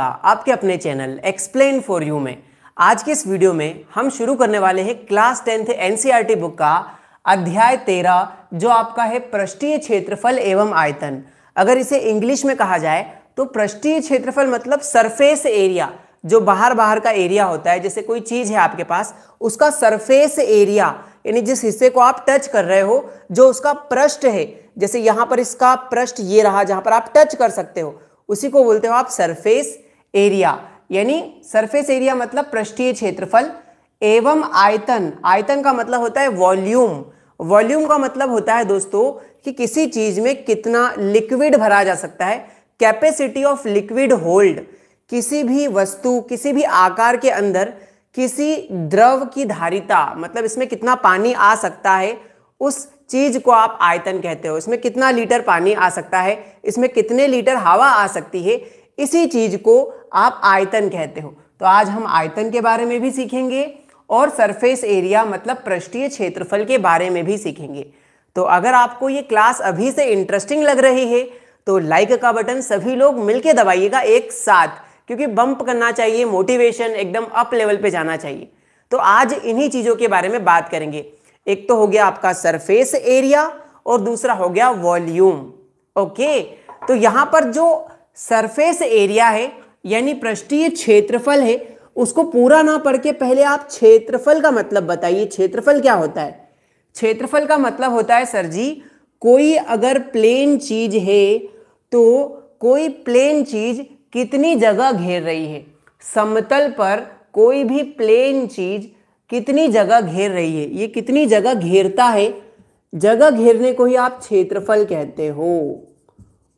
आपके अपने channel explain for you में आज के इस वीडियो में हम शुरू करने वाले हैं class tenth NCERT e book का अध्याय तेरह जो आपका है पृष्ठीय क्षेत्रफल एवं आयतन अगर इसे इंग्लिश में कहा जाए तो पृष्ठीय क्षेत्रफल मतलब सरफेस एरिया जो बाहर बाहर का एरिया होता है जैसे कोई चीज़ है आपके पास उसका सरफेस एरिया यानी जिस हिस्से को आप टच कर रहे हो जो उसका पृष्ठ है जैसे यहां पर इसका पृष्ठ ये रहा जहां पर आप टच कर सकते हो उसी को बोलते हो आप सरफेस एरिया यानी सरफेस एरिया मतलब पृष्ठीय क्षेत्रफल एवं आयतन आयतन का मतलब होता है वॉल्यूम वॉल्यूम का मतलब होता है दोस्तों कि किसी चीज में कितना लिक्विड भरा जा सकता है कैपेसिटी ऑफ लिक्विड होल्ड किसी भी वस्तु किसी भी आकार के अंदर किसी द्रव की धारिता मतलब इसमें कितना पानी आ सकता है उस चीज को आप आयतन कहते हो इसमें कितना लीटर पानी आ सकता है इसमें कितने लीटर हवा आ सकती है इसी चीज को आप आयतन कहते हो तो आज हम आयतन के बारे में भी सीखेंगे और सरफेस एरिया मतलब पृष्ठीय क्षेत्रफल के बारे में भी सीखेंगे तो अगर आपको ये क्लास अभी से इंटरेस्टिंग लग रही है तो लाइक का बटन सभी लोग मिलके दबाइएगा एक साथ क्योंकि बंप करना चाहिए मोटिवेशन एकदम अप लेवल पे जाना चाहिए तो आज इन्हीं चीज़ों के बारे में बात करेंगे एक तो हो गया आपका सरफेस एरिया और दूसरा हो गया वॉल्यूम ओके तो यहां पर जो सरफेस एरिया है यानी पृष्ठीय क्षेत्रफल है उसको पूरा ना पढ़ के पहले आप क्षेत्रफल का मतलब बताइए क्षेत्रफल क्या होता है क्षेत्रफल का मतलब होता है सर जी कोई अगर प्लेन चीज है तो कोई प्लेन चीज कितनी जगह घेर रही है समतल पर कोई भी प्लेन चीज कितनी जगह घेर रही है ये कितनी जगह घेरता है जगह घेरने को ही आप क्षेत्रफल कहते हो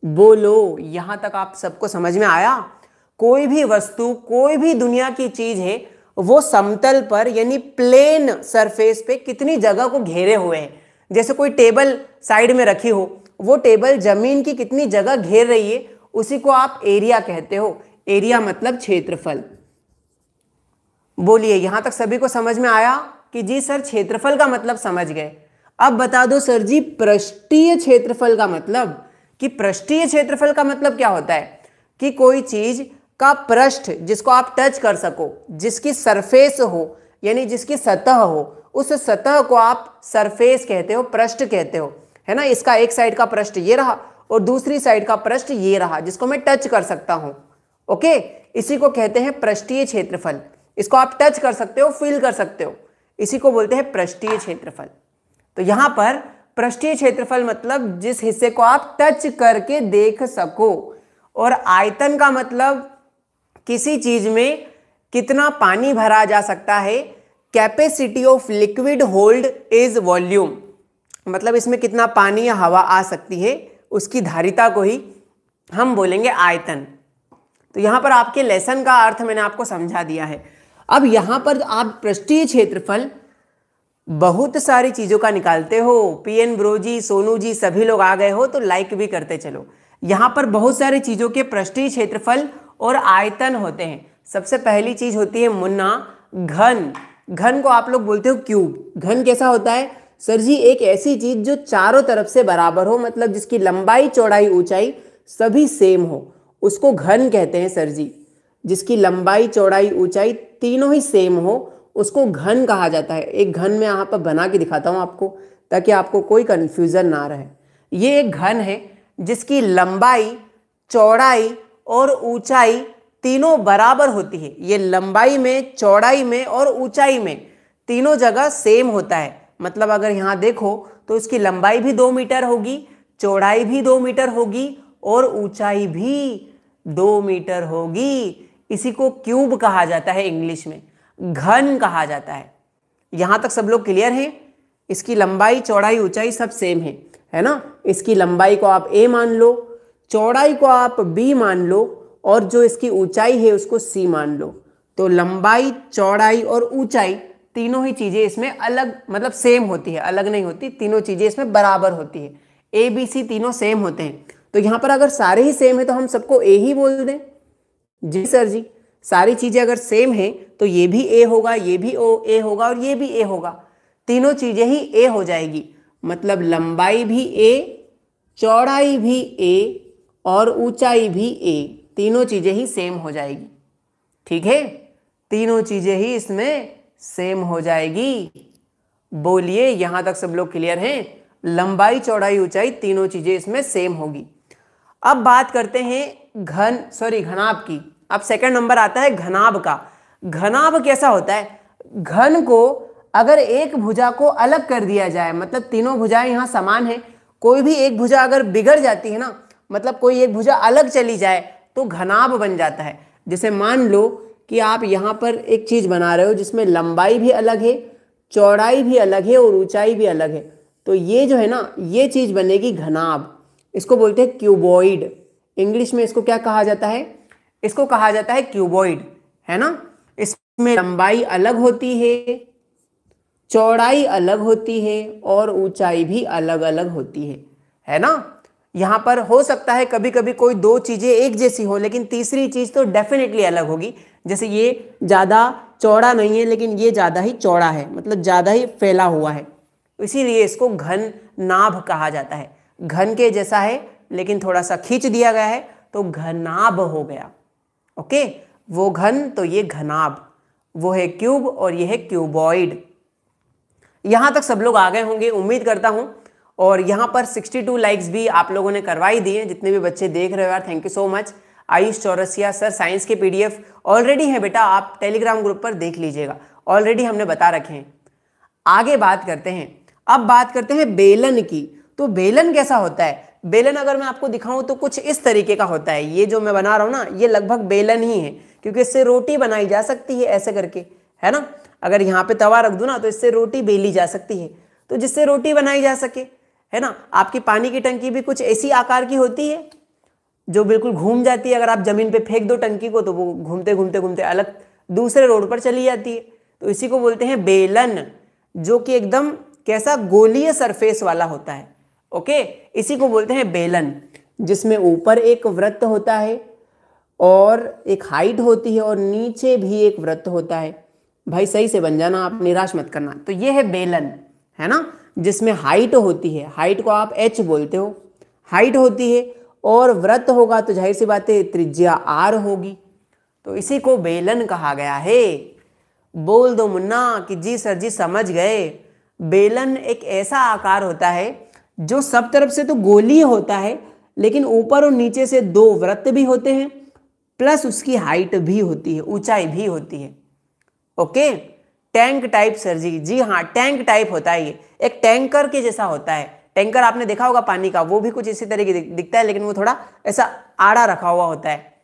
बोलो यहां तक आप सबको समझ में आया कोई भी वस्तु कोई भी दुनिया की चीज है वो समतल पर यानी प्लेन सरफेस पे कितनी जगह को घेरे हुए हैं जैसे कोई टेबल साइड में रखी हो वो टेबल जमीन की कितनी जगह घेर रही है उसी को आप एरिया कहते हो एरिया मतलब क्षेत्रफल बोलिए यहां तक सभी को समझ में आया कि जी सर क्षेत्रफल का मतलब समझ गए अब बता दो सर जी पृष्ठीय क्षेत्रफल का मतलब कि पृष्ठीय क्षेत्रफल का मतलब क्या होता है कि कोई चीज का पृष्ठ जिसको आप टच कर सको जिसकी सरफेस हो यानी जिसकी सतह हो उस सतह को आप सरफेस कहते हो पृष्ठ कहते हो है ना इसका एक साइड का पृष्ठ ये रहा और दूसरी साइड का पृष्ठ ये रहा जिसको मैं टच कर सकता हूं ओके इसी को कहते हैं पृष्ठीय क्षेत्रफल इसको आप टच कर सकते हो फील कर सकते हो इसी को बोलते हैं पृष्ठीय क्षेत्रफल तो यहां पर पृष्ठीय क्षेत्रफल मतलब जिस हिस्से को आप टच करके देख सको और आयतन का मतलब किसी चीज में कितना पानी भरा जा सकता है capacity of liquid hold is volume मतलब इसमें कितना पानी या हवा आ सकती है उसकी धारिता को ही हम बोलेंगे आयतन तो यहाँ पर आपके लेसन का अर्थ मैंने आपको समझा दिया है अब यहाँ पर आप पृष्ठीय क्षेत्रफल बहुत सारी चीज़ों का निकालते हो पीएन ब्रो जी सोनू जी सभी लोग आ गए हो तो लाइक भी करते चलो यहाँ पर बहुत सारी चीज़ों के पृष्ठीय क्षेत्रफल और आयतन होते हैं सबसे पहली चीज़ होती है मुन्ना घन घन को आप लोग बोलते हो क्यूब घन कैसा होता है सर जी एक ऐसी चीज जो चारों तरफ से बराबर हो मतलब जिसकी लंबाई चौड़ाई ऊंचाई सभी सेम हो उसको घन कहते हैं सर जी जिसकी लंबाई चौड़ाई ऊंचाई तीनों ही सेम हो उसको घन कहा जाता है एक घन में यहाँ पर बना के दिखाता हूँ आपको ताकि आपको कोई कन्फ्यूज़न ना रहे ये एक घन है जिसकी लंबाई चौड़ाई और ऊंचाई तीनों बराबर होती है ये लंबाई में चौड़ाई में और ऊंचाई में तीनों जगह सेम होता है मतलब अगर यहाँ देखो तो इसकी लंबाई भी दो मीटर होगी चौड़ाई भी दो मीटर होगी और ऊंचाई भी दो मीटर होगी इसी को क्यूब कहा जाता है इंग्लिश में घन कहा जाता है यहां तक सब लोग क्लियर हैं इसकी लंबाई चौड़ाई ऊंचाई सब सेम है है ना इसकी लंबाई को आप ए मान लो चौड़ाई को आप बी मान लो और जो इसकी ऊंचाई है उसको सी मान लो तो लंबाई चौड़ाई और ऊंचाई तीनों ही चीज़ें इसमें अलग मतलब सेम होती है अलग नहीं होती तीनों चीज़ें इसमें बराबर होती है ए बी सी तीनों सेम होते हैं तो यहां पर अगर सारे ही सेम है तो हम सबको ए ही बोल दें जी सर जी सारी चीज़ें अगर सेम हैं तो ये भी ए होगा ये भी ओ ए होगा और ये भी ए होगा तीनों चीज़ें ही ए हो जाएगी मतलब लंबाई भी ए चौड़ाई भी ए और ऊंचाई भी ए तीनों चीज़ें ही सेम हो जाएगी ठीक है तीनों चीज़ें ही इसमें सेम हो जाएगी बोलिए यहाँ तक सब लोग क्लियर हैं लंबाई चौड़ाई ऊंचाई तीनों चीज़ें इसमें सेम होगी अब बात करते हैं घन सॉरी घनाभ की अब सेकंड नंबर आता है घनाभ का घनाभ कैसा होता है घन को अगर एक भुजा को अलग कर दिया जाए मतलब तीनों भुजाएं यहाँ समान है कोई भी एक भुजा अगर बिगड़ जाती है ना मतलब कोई एक भुजा अलग चली जाए तो घनाभ बन जाता है जैसे मान लो कि आप यहाँ पर एक चीज़ बना रहे हो जिसमें लंबाई भी अलग है चौड़ाई भी अलग है और ऊंचाई भी अलग है तो ये जो है ना ये चीज़ बनेगी घनाभ इसको बोलते हैं क्यूबॉइड इंग्लिश में इसको क्या कहा जाता है इसको कहा जाता है क्यूबॉइड है ना इसमें लंबाई अलग होती है चौड़ाई अलग होती है और ऊंचाई भी अलग अलग होती है है ना यहां पर हो सकता है कभी कभी कोई दो चीज़ें एक जैसी हो लेकिन तीसरी चीज़ तो डेफिनेटली अलग होगी जैसे ये ज़्यादा चौड़ा नहीं है लेकिन ये ज़्यादा ही चौड़ा है मतलब ज़्यादा ही फैला हुआ है इसीलिए इसको घन नाभ कहा जाता है घन के जैसा है लेकिन थोड़ा सा खींच दिया गया है तो घनाभ हो गया ओके वो घन तो ये घनाभ वो है क्यूब और ये है क्यूबॉइड यहां तक सब लोग आ गए होंगे उम्मीद करता हूं और यहां पर 62 लाइक्स भी आप लोगों ने करवाई दिए जितने भी बच्चे देख रहे हो यार thank you so much Ayush Chaurasia sir science के पीडीएफ ऑलरेडी है बेटा आप टेलीग्राम ग्रुप पर देख लीजिएगा ऑलरेडी हमने बता रखे हैं आगे बात करते हैं अब बात करते हैं बेलन की तो बेलन कैसा होता है बेलन अगर मैं आपको दिखाऊं तो कुछ इस तरीके का होता है ये जो मैं बना रहा हूँ ना ये लगभग बेलन ही है क्योंकि इससे रोटी बनाई जा सकती है ऐसे करके है ना अगर यहाँ पे तवा रख दू ना तो इससे रोटी बेली जा सकती है तो जिससे रोटी बनाई जा सके है ना आपकी पानी की टंकी भी कुछ ऐसी आकार की होती है जो बिल्कुल घूम जाती है अगर आप ज़मीन पे फेंक दो टंकी को तो वो घूमते घूमते घूमते अलग दूसरे रोड पर चली जाती है तो इसी को बोलते हैं बेलन जो कि एकदम कैसा गोलीय सरफेस वाला होता है ओके इसी को बोलते हैं बेलन जिसमें ऊपर एक वृत्त होता है और एक हाइट होती है और नीचे भी एक वृत्त होता है भाई सही से बन जाना आप निराश मत करना तो ये है बेलन है ना जिसमें हाइट होती है हाइट को आप एच बोलते हो हाइट होती है और व्रत होगा तो जाहिर सी बात है त्रिज्या आर होगी तो इसी को बेलन कहा गया है बोल दो मुन्ना कि जी सर जी समझ गए बेलन एक ऐसा आकार होता है जो सब तरफ से तो गोली होता है लेकिन ऊपर और नीचे से दो व्रत भी होते हैं प्लस उसकी हाइट भी होती है ऊंचाई भी होती है ओके टैंक टाइप सर जी जी हाँ टैंक टाइप होता है ये एक टैंकर के जैसा होता है टैंकर आपने देखा होगा पानी का वो भी कुछ इसी तरह की दिखता है लेकिन वो थोड़ा ऐसा आड़ा रखा हुआ होता है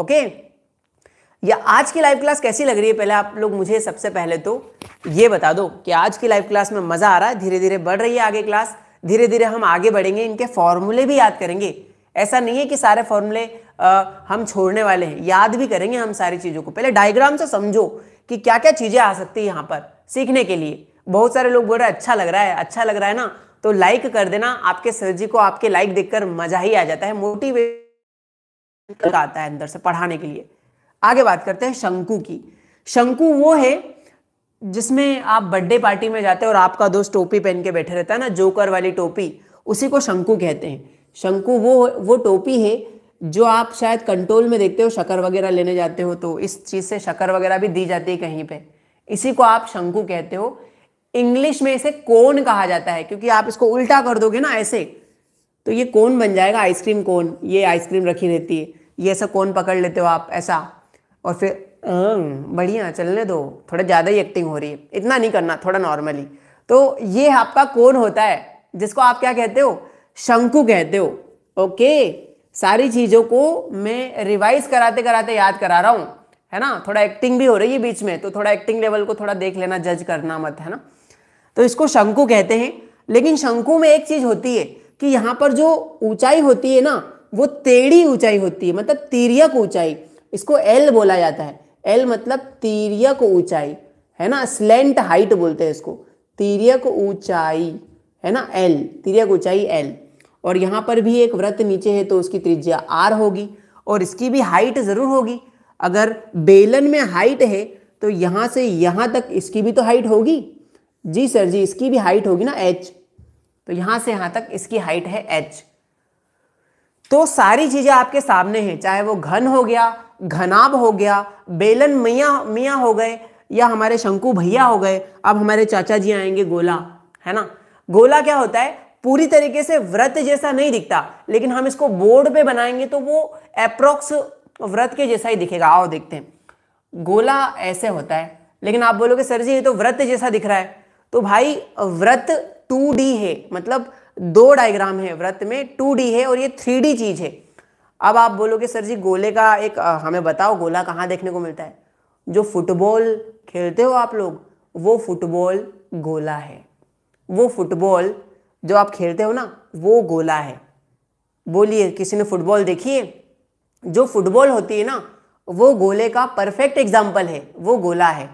ओके या आज की लाइव क्लास कैसी लग रही है पहले आप लोग मुझे सबसे पहले तो ये बता दो कि आज की लाइव क्लास में मज़ा आ रहा है धीरे धीरे बढ़ रही है आगे क्लास धीरे धीरे हम आगे बढ़ेंगे इनके फॉर्मूले भी याद करेंगे ऐसा नहीं है कि सारे फॉर्मूले हम छोड़ने वाले हैं याद भी करेंगे हम सारी चीज़ों को पहले डायग्राम से समझो कि क्या क्या चीज़ें आ सकती है यहाँ पर सीखने के लिए बहुत सारे लोग बोल रहे हैं अच्छा लग रहा है अच्छा लग रहा है ना तो लाइक कर देना आपके सर जी को आपके लाइक देखकर मजा ही आ जाता है मोटिवेट आता है अंदर से पढ़ाने के लिए आगे बात करते हैं शंकु की शंकु वो है जिसमें आप बर्थडे पार्टी में जाते हो और आपका दोस्त टोपी पहन के बैठे रहता है ना जोकर वाली टोपी उसी को शंकु कहते हैं शंकु वो वो टोपी है जो आप शायद कंट्रोल में देखते हो शकर वगैरह लेने जाते हो तो इस चीज़ से शकर वगैरह भी दी जाती है कहीं पे इसी को आप शंकु कहते हो इंग्लिश में इसे कोन कहा जाता है क्योंकि आप इसको उल्टा कर दोगे ना ऐसे तो ये कोन बन जाएगा आइसक्रीम कोन ये आइसक्रीम रखी रहती है ये ऐसा कोन पकड़ लेते हो आप ऐसा और फिर हम्म, बढ़िया चलने दो थोड़ा ज़्यादा ही एक्टिंग हो रही है इतना नहीं करना थोड़ा नॉर्मली तो ये आपका कौन होता है जिसको आप क्या कहते हो शंकु कहते हो ओके सारी चीज़ों को मैं रिवाइज कराते कराते याद करा रहा हूँ है ना थोड़ा एक्टिंग भी हो रही है बीच में तो थोड़ा एक्टिंग लेवल को थोड़ा देख लेना जज करना मत है ना तो इसको शंकु कहते हैं लेकिन शंकु में एक चीज़ होती है कि यहाँ पर जो ऊंचाई होती है ना वो टेढ़ी ऊंचाई होती है मतलब तीरियक ऊंचाई इसको एल बोला जाता है एल मतलब तीरियक ऊंचाई है ना स्लेंट हाइट बोलते हैं इसको तीरियक ऊंचाई है ना एल तीरियक ऊंचाई एल और यहां पर भी एक व्रत नीचे है तो उसकी त्रिज्या आर होगी और इसकी भी हाइट ज़रूर होगी अगर बेलन में हाइट है तो यहां से यहां तक इसकी भी तो हाइट होगी जी सर जी इसकी भी हाइट होगी ना एच तो यहां से यहां तक इसकी हाइट है एच तो सारी चीज़ें आपके सामने हैं चाहे वो घन हो गया घनाब हो गया बेलन मियाँ मियाँ हो गए या हमारे शंकु भैया हो गए अब हमारे चाचा जी आएंगे गोला है ना गोला क्या होता है पूरी तरीके से व्रत जैसा नहीं दिखता लेकिन हम इसको बोर्ड पे बनाएंगे तो वो अप्रोक्स व्रत के जैसा ही दिखेगा आओ देखते हैं गोला ऐसे होता है लेकिन आप बोलोगे सर जी ये तो व्रत जैसा दिख रहा है तो भाई व्रत डी है मतलब दो डायग्राम है व्रत में डी है और ये डी चीज है अब आप बोलोगे सर जी गोले का एक हमें बताओ गोला कहाँ देखने को मिलता है जो फुटबॉल खेलते हो आप लोग वो फुटबॉल गोला है वो फुटबॉल जो आप खेलते हो ना वो गोला है बोलिए किसी ने फुटबॉल देखी है जो फुटबॉल होती है ना वो गोले का परफेक्ट एग्जाम्पल है वो गोला है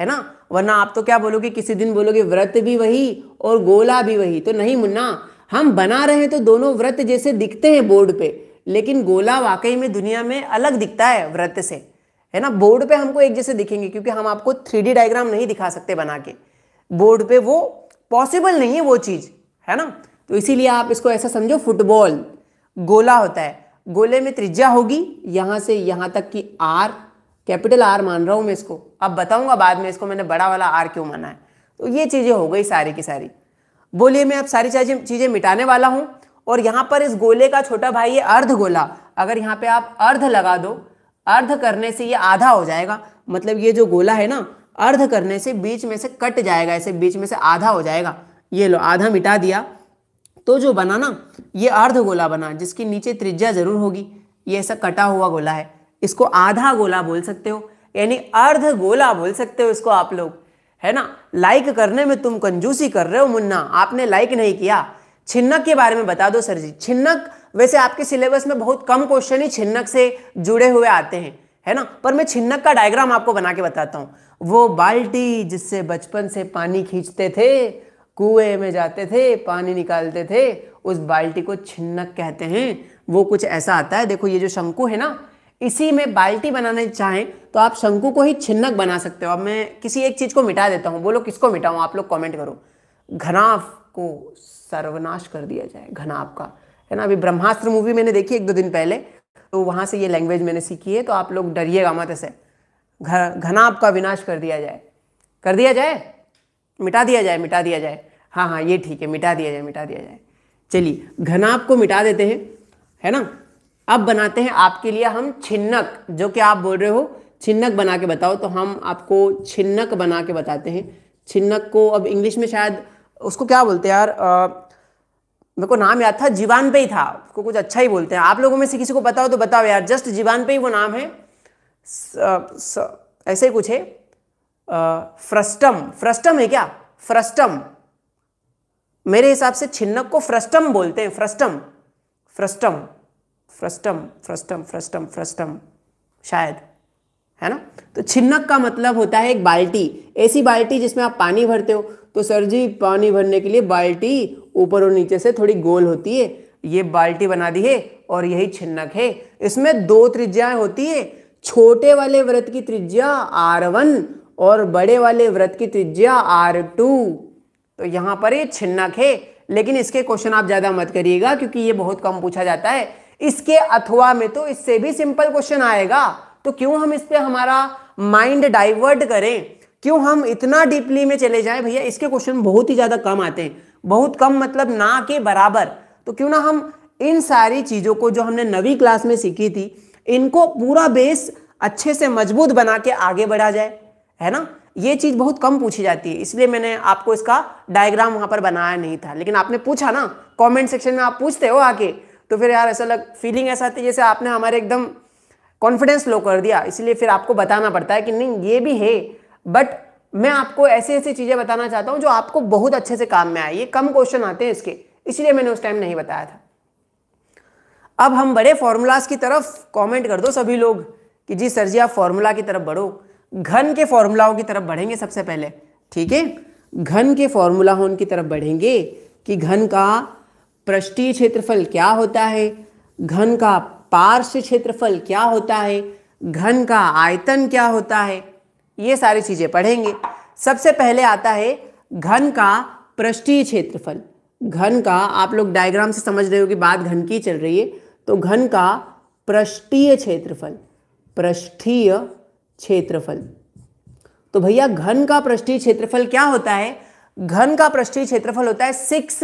है ना वरना आप तो क्या बोलोगे किसी दिन बोलोगे व्रत भी वही और गोला भी वही तो नहीं मुन्ना हम बना रहे हैं तो दोनों व्रत जैसे दिखते हैं बोर्ड पे लेकिन गोला वाकई में दुनिया में अलग दिखता है वृत्त से है ना बोर्ड पे हमको एक जैसे दिखेंगे क्योंकि हम आपको थ्री डायग्राम नहीं दिखा सकते बना के बोर्ड पे वो पॉसिबल नहीं है वो चीज़ है ना तो इसीलिए आप इसको ऐसा समझो फुटबॉल गोला होता है गोले में त्रिज्या होगी यहां से यहां तक की आर कैपिटल आर मान रहा हूं मैं इसको अब बताऊंगा बाद में इसको मैंने बड़ा वाला आर क्यों माना है तो ये चीज़ें हो गई सारी की सारी बोलिए मैं अब सारी चीज़ें चीज़ें मिटाने वाला हूँ और यहाँ पर इस गोले का छोटा भाई ये अर्ध गोला अगर यहाँ पे आप अर्ध लगा दो अर्ध करने से ये आधा हो जाएगा मतलब ये जो गोला है ना अर्ध करने से बीच में से कट जाएगा ऐसे बीच में से आधा हो जाएगा ये लो आधा मिटा दिया तो जो बना ना ये अर्ध गोला बना जिसकी नीचे त्रिज्या जरूर होगी ये ऐसा कटा हुआ गोला है इसको आधा गोला बोल सकते हो यानी अर्ध गोला बोल सकते हो इसको आप लोग है ना लाइक करने में तुम कंजूसी कर रहे हो मुन्ना आपने लाइक नहीं किया छिन्नक के बारे में बता दो सर जी छिन्नक वैसे आपके सिलेबस में बहुत कम क्वेश्चन ही छिन्नक से जुड़े हुए आते हैं है ना पर मैं छिन्नक का डायग्राम आपको बना के बताता हूँ वो बाल्टी जिससे बचपन से पानी खींचते थे कुएं में जाते थे पानी निकालते थे उस बाल्टी को छिन्नक कहते हैं वो कुछ ऐसा आता है देखो ये जो शंकु है ना इसी में बाल्टी बनाने चाहें तो आप शंकु को ही छिन्नक बना सकते हो अब मैं किसी एक चीज़ को मिटा देता हूँ बोलो किसको मिटाऊ आप लोग कमेंट करो घनाफ को सर्वनाश कर दिया जाए घनाभ का है ना अभी ब्रह्मास्त्र मूवी मैंने देखी एक दो दिन पहले तो वहाँ से ये लैंग्वेज मैंने सीखी है तो आप लोग डरिएगा मत ऐसे घनाभ का विनाश कर दिया जाए कर दिया जाए मिटा दिया जाए मिटा दिया जाए हाँ हाँ ये ठीक है मिटा दिया जाए मिटा दिया जाए चलिए घनाप को मिटा देते हैं है ना अब बनाते हैं आपके लिए हम छिन्नक जो कि आप बोल रहे हो छिन्नक बना के बताओ तो हम आपको छिन्नक बना के बताते हैं छिन्नक को अब इंग्लिश में शायद उसको क्या बोलते हैं यार मेरे को नाम याद था जीवान पे ही था उसको कुछ अच्छा ही बोलते हैं आप लोगों में से किसी को बताओ तो बताओ यार जस्ट जीवान पे ही वो नाम है स, स, ऐसे ही कुछ है फ्रस्टम फ्रस्टम है क्या फ्रस्टम मेरे हिसाब से छिन्नक को फ्रस्टम बोलते हैं frustum frustum frustum frustum frustum frustum शायद है ना तो छिन्नक का मतलब होता है एक बाल्टी ऐसी बाल्टी जिसमें आप पानी भरते हो तो सर जी पानी भरने के लिए बाल्टी ऊपर और नीचे से थोड़ी गोल होती है ये बाल्टी बना दी है और यही छिन्नक है इसमें दो त्रिज्याएं होती है छोटे वाले व्रत की त्रिज्या आर वन और बड़े वाले व्रत की त्रिज्या आर टू तो यहां पर ये छिन्नक है लेकिन इसके क्वेश्चन आप ज़्यादा मत करिएगा क्योंकि ये बहुत कम पूछा जाता है इसके अथवा में तो इससे भी सिंपल क्वेश्चन आएगा तो क्यों हम इस पर हमारा माइंड डाइवर्ट करें क्यों हम इतना डीपली में चले जाएं भैया इसके क्वेश्चन बहुत ही ज़्यादा कम आते हैं बहुत कम मतलब ना के बराबर तो क्यों ना हम इन सारी चीज़ों को जो हमने नवी क्लास में सीखी थी इनको पूरा बेस अच्छे से मजबूत बना के आगे बढ़ा जाए है ना ये चीज़ बहुत कम पूछी जाती है इसलिए मैंने आपको इसका डायग्राम वहाँ पर बनाया नहीं था लेकिन आपने पूछा ना कमेंट सेक्शन में आप पूछते हो आके तो फिर यार ऐसा लग फीलिंग ऐसा आती है जैसे आपने हमारे एकदम कॉन्फिडेंस लो कर दिया इसलिए फिर आपको बताना पड़ता है कि नहीं ये भी है बट मैं आपको ऐसी ऐसी चीज़ें बताना चाहता हूं जो आपको बहुत अच्छे से काम में आई है कम क्वेश्चन आते हैं इसके इसलिए मैंने उस टाइम नहीं बताया था अब हम बड़े फॉर्मूलाज की तरफ कमेंट कर दो सभी लोग कि जी सर जी आप फॉर्मूला की तरफ बढ़ो घन के फॉर्मूलाओं की तरफ बढ़ेंगे सबसे पहले ठीक है घन के हो की तरफ बढ़ेंगे कि घन का पृष्ठीय क्षेत्रफल क्या होता है घन का पार्श्व क्षेत्रफल क्या होता है घन का आयतन क्या होता है ये सारी चीज़ें पढ़ेंगे सबसे पहले आता है घन का पृष्ठीय क्षेत्रफल घन का आप लोग डायग्राम से समझ रहे हो कि बात घन की चल रही है तो घन का पृष्ठीय क्षेत्रफल पृष्ठीय क्षेत्रफल तो भैया घन का पृष्ठीय क्षेत्रफल क्या होता है घन का पृष्ठीय क्षेत्रफल होता है सिक्स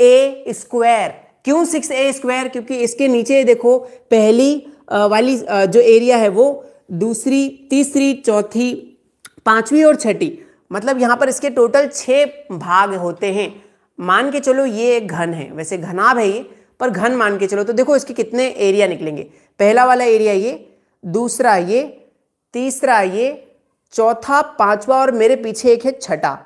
ए स्क्वायर क्यों सिक्स ए स्क्वायर क्योंकि इसके नीचे देखो पहली वाली जो एरिया है वो दूसरी तीसरी चौथी पांचवी और छठी मतलब यहाँ पर इसके टोटल छः भाग होते हैं मान के चलो ये एक घन है वैसे घनाब है ये पर घन मान के चलो तो देखो इसके कितने एरिया निकलेंगे पहला वाला एरिया ये दूसरा ये तीसरा ये चौथा पांचवा और मेरे पीछे एक है छठा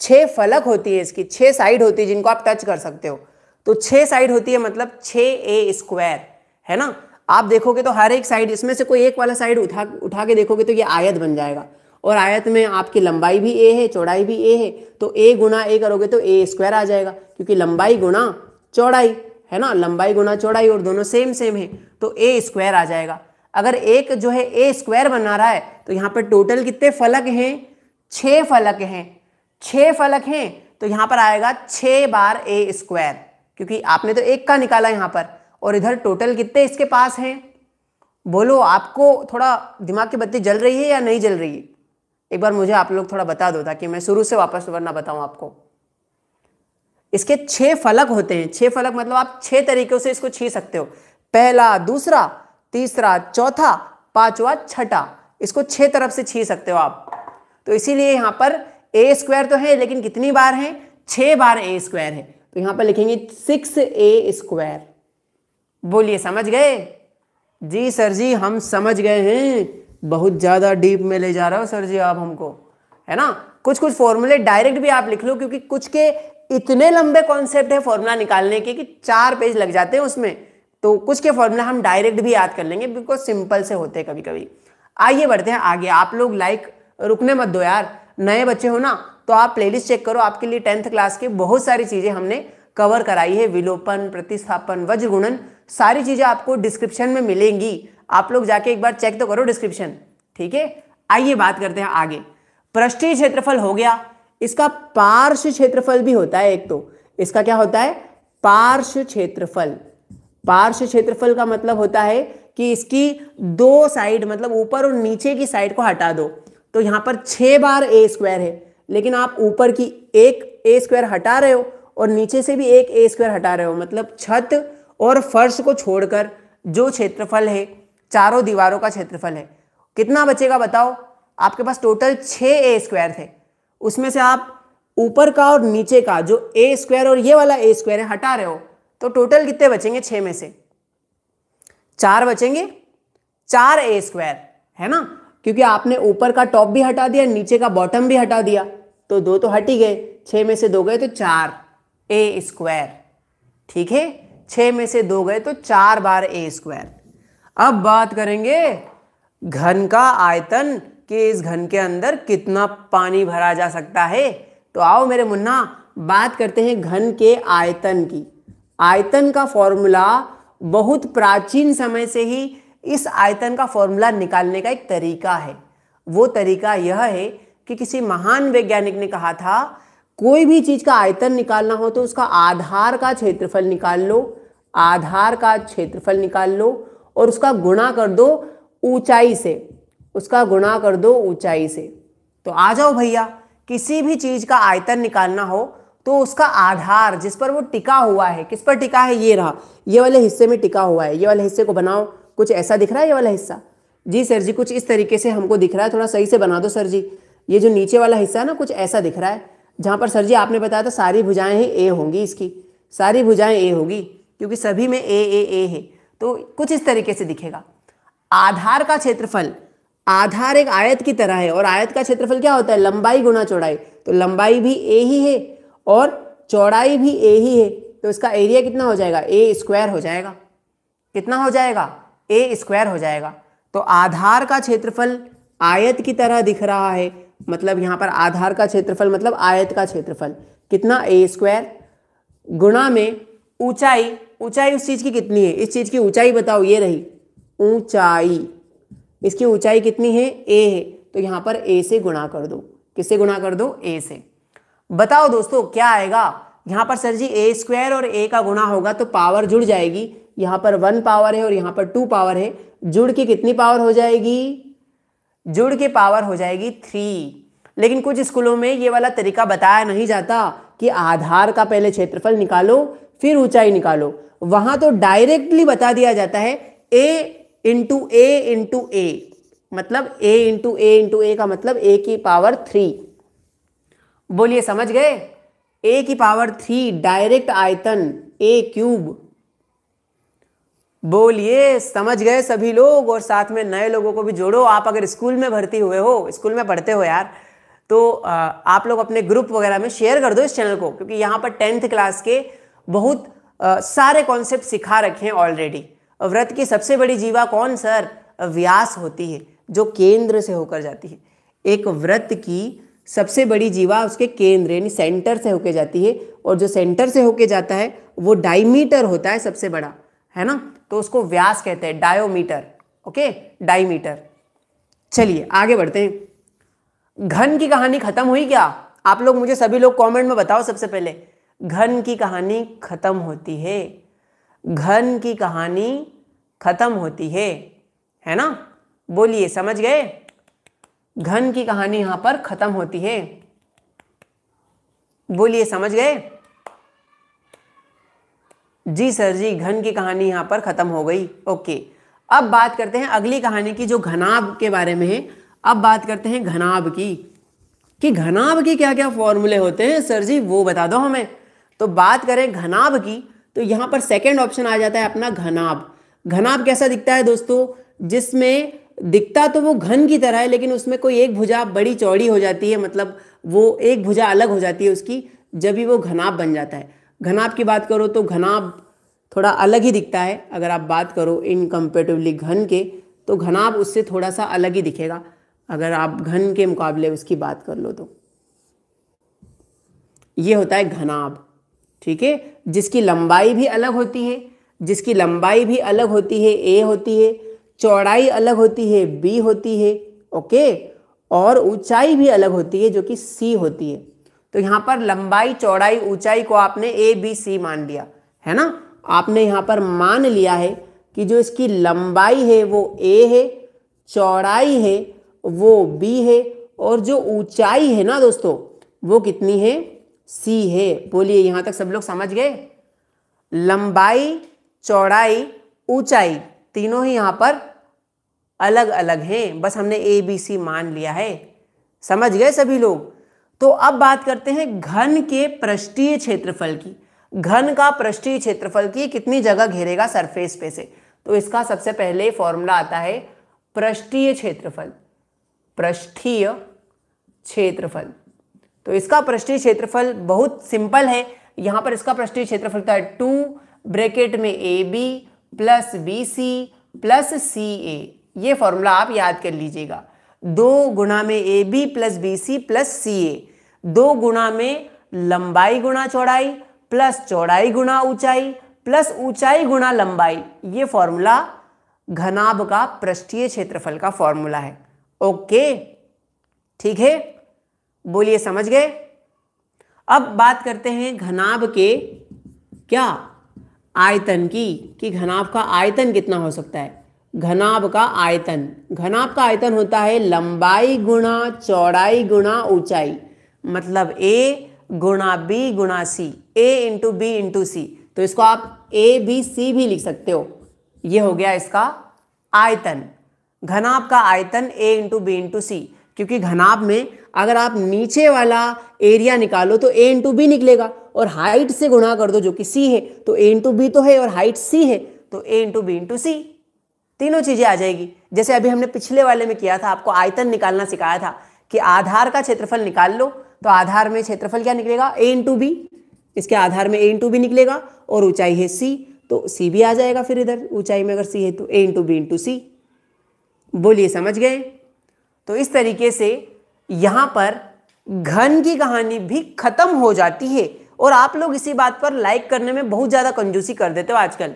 छः फलक होती है इसकी छः साइड होती है जिनको आप टच कर सकते हो तो छः साइड होती है मतलब छ ए स्क्वायर है ना आप देखोगे तो हर एक साइड इसमें से कोई एक वाला साइड उठा उठा के देखोगे तो ये आयत बन जाएगा और आयत में आपकी लंबाई भी ए है चौड़ाई भी ए है तो ए गुना ए करोगे तो ए स्क्वायर आ जाएगा क्योंकि लंबाई गुना चौड़ाई है ना लंबाई गुना चौड़ाई और दोनों सेम सेम है तो ए स्क्वायर आ जाएगा अगर एक जो है ए स्क्वायर बना रहा है तो यहाँ पर टोटल कितने फलक हैं छः फलक हैं छः फलक हैं तो यहाँ पर आएगा छः बार ए स्क्वायर क्योंकि आपने तो एक का निकाला यहाँ पर और इधर टोटल कितने इसके पास हैं बोलो आपको थोड़ा दिमाग की बत्ती जल रही है या नहीं जल रही है एक बार मुझे आप लोग थोड़ा बता दो ताकि मैं शुरू से वापस वरना बताऊं आपको इसके छह फलक होते हैं छह फलक मतलब आप छह तरीकों से इसको छी सकते हो पहला दूसरा तीसरा चौथा पांचवा छठा इसको छह तरफ से छी सकते हो आप तो इसीलिए यहां पर ए स्क्वायर तो है लेकिन कितनी बार है छह बार ए स्क्वायर है तो यहां पर लिखेंगे सिक्स ए स्क्वायर बोलिए समझ गए जी सर जी हम समझ गए हैं बहुत ज़्यादा डीप में ले जा रहे हो सर जी आप हमको है ना कुछ कुछ फॉर्मूले डायरेक्ट भी आप लिख लो क्योंकि कुछ के इतने लंबे कॉन्सेप्ट है फॉर्मूला निकालने के कि चार पेज लग जाते हैं उसमें तो कुछ के फॉर्मूला हम डायरेक्ट भी याद कर लेंगे बिल्कुल सिंपल से होते हैं कभी कभी आइए बढ़ते हैं आगे आप लोग लाइक रुकने मत दो यार नए बच्चे हो ना तो आप प्लेलिस्ट चेक करो आपके लिए टेंथ क्लास की बहुत सारी चीज़ें हमने कवर कराई है विलोपन प्रतिस्थापन वज्रगुणन सारी चीज़ें आपको डिस्क्रिप्शन में मिलेंगी आप लोग जाके एक बार चेक तो करो डिस्क्रिप्शन ठीक है आइए बात करते हैं आगे पृष्ठीय क्षेत्रफल हो गया इसका पार्श्व क्षेत्रफल भी होता है एक तो इसका क्या होता है पार्श्व क्षेत्रफल पार्श्व क्षेत्रफल का मतलब होता है कि इसकी दो साइड मतलब ऊपर और नीचे की साइड को हटा दो तो यहां पर छह बार ए स्क्वायर है लेकिन आप ऊपर की एक ए स्क्वायर हटा रहे हो और नीचे से भी एक ए स्क्वायर हटा रहे हो मतलब छत और फर्श को छोड़कर जो क्षेत्रफल है चारों दीवारों का क्षेत्रफल है कितना बचेगा बताओ आपके पास टोटल छः ए स्क्वायर थे उसमें से आप ऊपर का और नीचे का जो ए स्क्वायर और ये वाला ए स्क्वायर है हटा रहे हो तो टोटल कितने बचेंगे छः में से चार बचेंगे चार ए स्क्वायर है ना क्योंकि आपने ऊपर का टॉप भी हटा दिया नीचे का बॉटम भी हटा दिया तो दो तो हट ही गए छः में से दो गए तो चार ए स्क्वायर ठीक है छः में से दो गए तो चार बार ए स्क्वायर अब बात करेंगे घन का आयतन के इस घन के अंदर कितना पानी भरा जा सकता है तो आओ मेरे मुन्ना बात करते हैं घन के आयतन की आयतन का फॉर्मूला बहुत प्राचीन समय से ही इस आयतन का फॉर्मूला निकालने का एक तरीका है वो तरीका यह है कि किसी महान वैज्ञानिक ने कहा था कोई भी चीज़ का आयतन निकालना हो तो उसका आधार का क्षेत्रफल निकाल लो आधार का क्षेत्रफल निकाल लो और उसका गुणा कर दो ऊंचाई से उसका गुणा कर दो ऊंचाई से तो आ जाओ भैया किसी भी चीज़ का आयतन निकालना हो तो उसका आधार जिस पर वो टिका हुआ है किस पर टिका है ये रहा ये वाले हिस्से में टिका हुआ है ये वाले हिस्से को बनाओ कुछ ऐसा दिख रहा है ये वाला हिस्सा जी सर जी कुछ इस तरीके से हमको दिख रहा है थोड़ा सही से बना दो सर जी ये जो नीचे वाला हिस्सा है ना कुछ ऐसा दिख रहा है जहां पर सर जी आपने बताया था सारी भुजाएं ही ए होंगी इसकी सारी भुजाएं ए होगी क्योंकि सभी में ए ए ए है तो कुछ इस तरीके से दिखेगा आधार का क्षेत्रफल आधार एक आयत की तरह है और आयत का क्षेत्रफल क्या होता है लंबाई गुना चौड़ाई तो लंबाई भी ए ही है और चौड़ाई भी ए ही है तो इसका एरिया कितना हो जाएगा ए स्क्वायर हो जाएगा कितना हो जाएगा ए स्क्वायर हो जाएगा तो आधार का क्षेत्रफल आयत की तरह दिख रहा है मतलब यहां पर आधार का क्षेत्रफल मतलब आयत का क्षेत्रफल कितना ए स्क्वायर गुणा में ऊंचाई ऊंचाई उस चीज़ की कितनी है इस चीज़ की ऊंचाई बताओ ये रही ऊंचाई इसकी ऊंचाई कितनी है ए है तो यहां पर ए से गुणा कर दो किससे गुणा कर दो ए से बताओ दोस्तों क्या आएगा यहां पर सर जी ए स्क्वायर और ए का गुणा होगा तो पावर जुड़ जाएगी यहां पर वन पावर है और यहां पर टू पावर है जुड़ के कितनी पावर हो जाएगी जुड़ के पावर हो जाएगी थ्री लेकिन कुछ स्कूलों में ये वाला तरीका बताया नहीं जाता कि आधार का पहले क्षेत्रफल निकालो फिर ऊंचाई निकालो वहां तो डायरेक्टली बता दिया जाता है ए इंटू ए इंटू ए मतलब ए इंटू ए इंटू ए का मतलब ए की पावर थ्री बोलिए समझ गए ए की पावर थ्री डायरेक्ट आयतन ए क्यूब बोलिए समझ गए सभी लोग और साथ में नए लोगों को भी जोड़ो आप अगर स्कूल में भर्ती हुए हो स्कूल में पढ़ते हो यार तो आप लोग अपने ग्रुप वगैरह में शेयर कर दो इस चैनल को क्योंकि यहाँ पर टेंथ क्लास के बहुत आ, सारे कॉन्सेप्ट सिखा रखे हैं ऑलरेडी व्रत की सबसे बड़ी जीवा कौन सर व्यास होती है जो केंद्र से होकर जाती है एक व्रत की सबसे बड़ी जीवा उसके केंद्र यानी सेंटर से होके जाती है और जो सेंटर से होके जाता है वो डायमीटर होता है सबसे बड़ा है ना तो उसको व्यास कहते हैं डायोमीटर ओके डायमीटर चलिए आगे बढ़ते हैं घन की कहानी खत्म हुई क्या आप लोग मुझे सभी लोग कमेंट में बताओ सबसे पहले घन की कहानी ख़त्म होती है घन की कहानी ख़त्म होती है है ना बोलिए समझ गए घन की कहानी यहां पर ख़त्म होती है बोलिए समझ गए जी सर जी घन की कहानी यहां पर ख़त्म हो गई ओके अब बात करते हैं अगली कहानी की जो घनाभ के बारे में है अब बात करते हैं घनाभ की कि घनाभ के क्या क्या फॉर्मूले होते हैं सर जी वो बता दो हमें तो बात करें घनाभ की तो यहां पर सेकेंड ऑप्शन आ जाता है अपना घनाभ घनाभ कैसा दिखता है दोस्तों जिसमें दिखता तो वो घन की तरह है लेकिन उसमें कोई एक भुजा बड़ी चौड़ी हो जाती है मतलब वो एक भुजा अलग हो जाती है उसकी जब भी वो घनाभ बन जाता है घनाभ की बात करो तो घनाभ थोड़ा अलग ही दिखता है अगर आप बात करो इन कंपेटिवली घन के तो घनाभ उससे थोड़ा सा अलग ही दिखेगा अगर आप घन के मुकाबले उसकी बात कर लो तो ये होता है घनाभ ठीक है जिसकी लंबाई भी अलग होती है जिसकी लंबाई भी अलग होती है ए होती है चौड़ाई अलग होती है बी होती है ओके और ऊंचाई भी अलग होती है जो कि सी होती है तो यहाँ पर लंबाई चौड़ाई ऊंचाई को आपने ए बी सी मान लिया है ना आपने यहाँ पर मान लिया है कि जो इसकी लंबाई है वो ए है चौड़ाई है वो बी है और जो ऊंचाई है ना दोस्तों वो कितनी है सी है बोलिए यहां तक सब लोग समझ गए लंबाई चौड़ाई ऊंचाई तीनों ही यहां पर अलग अलग हैं बस हमने ए बी सी मान लिया है समझ गए सभी लोग तो अब बात करते हैं घन के पृष्ठीय क्षेत्रफल की घन का पृष्ठीय क्षेत्रफल की कितनी जगह घेरेगा सरफेस पे से तो इसका सबसे पहले फॉर्मूला आता है पृष्ठीय क्षेत्रफल पृष्ठीय क्षेत्रफल तो इसका पृष्ठीय क्षेत्रफल बहुत सिंपल है यहां पर इसका पृष्ठीय क्षेत्रफल था टू ब्रैकेट में A B plus B C plus C A ये फॉर्मूला आप याद कर लीजिएगा दो गुणा में A B plus B C plus C A दो गुणा में लंबाई गुणा चौड़ाई प्लस चौड़ाई गुणा ऊंचाई प्लस ऊंचाई गुणा लंबाई ये फॉर्मूला घनाभ का पृष्ठीय क्षेत्रफल का फॉर्मूला है ओके ठीक है बोलिए समझ गए अब बात करते हैं घनाभ के क्या आयतन की कि घनाभ का आयतन कितना हो सकता है घनाभ का आयतन घनाभ का आयतन होता है लंबाई गुणा चौड़ाई गुणा ऊंचाई मतलब ए गुणा बी गुणा C A into B into C तो इसको आप ए बी सी भी लिख सकते हो ये हो गया इसका आयतन घनाभ का आयतन A into B into C क्योंकि घनाब में अगर आप नीचे वाला एरिया निकालो तो ए इंटू बी निकलेगा और हाइट से गुणा कर दो जो कि सी है तो ए इंटू बी तो है और हाइट सी है तो A into B into C तीनों चीज़ें आ जाएगी जैसे अभी हमने पिछले वाले में किया था आपको आयतन निकालना सिखाया था कि आधार का क्षेत्रफल निकाल लो तो आधार में क्षेत्रफल क्या निकलेगा ए इंटू बी इसके आधार में ए इंटू बी निकलेगा और ऊंचाई है सी तो सी भी आ जाएगा फिर इधर ऊंचाई में अगर सी है तो A into B into C बोलिए समझ गए तो इस तरीके से यहाँ पर घन की कहानी भी खत्म हो जाती है और आप लोग इसी बात पर लाइक करने में बहुत ज़्यादा कंजूसी कर देते हो आजकल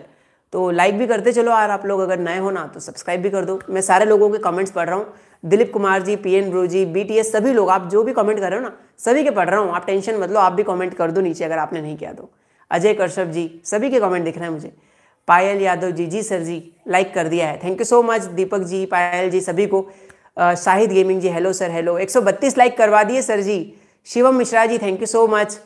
तो लाइक भी करते चलो यार आप लोग अगर नए हो ना तो सब्सक्राइब भी कर दो मैं सारे लोगों के कमेंट्स पढ़ रहा हूँ Dilip Kumar ji P N bro ji बी सभी लोग आप जो भी कमेंट कर रहे हो ना सभी के पढ़ रहा हूँ आप टेंशन मतलब आप भी कमेंट कर दो नीचे अगर आपने नहीं किया तो अजय कश्यप जी सभी के कमेंट दिख रहे हैं मुझे पायल यादव जी जी सर जी लाइक कर दिया है thank you so much Deepak ji Payal ji सभी को Shahid gaming ji hello sir hello 132 like करवा दिए सर जी Shivam Mishra ji thank you so much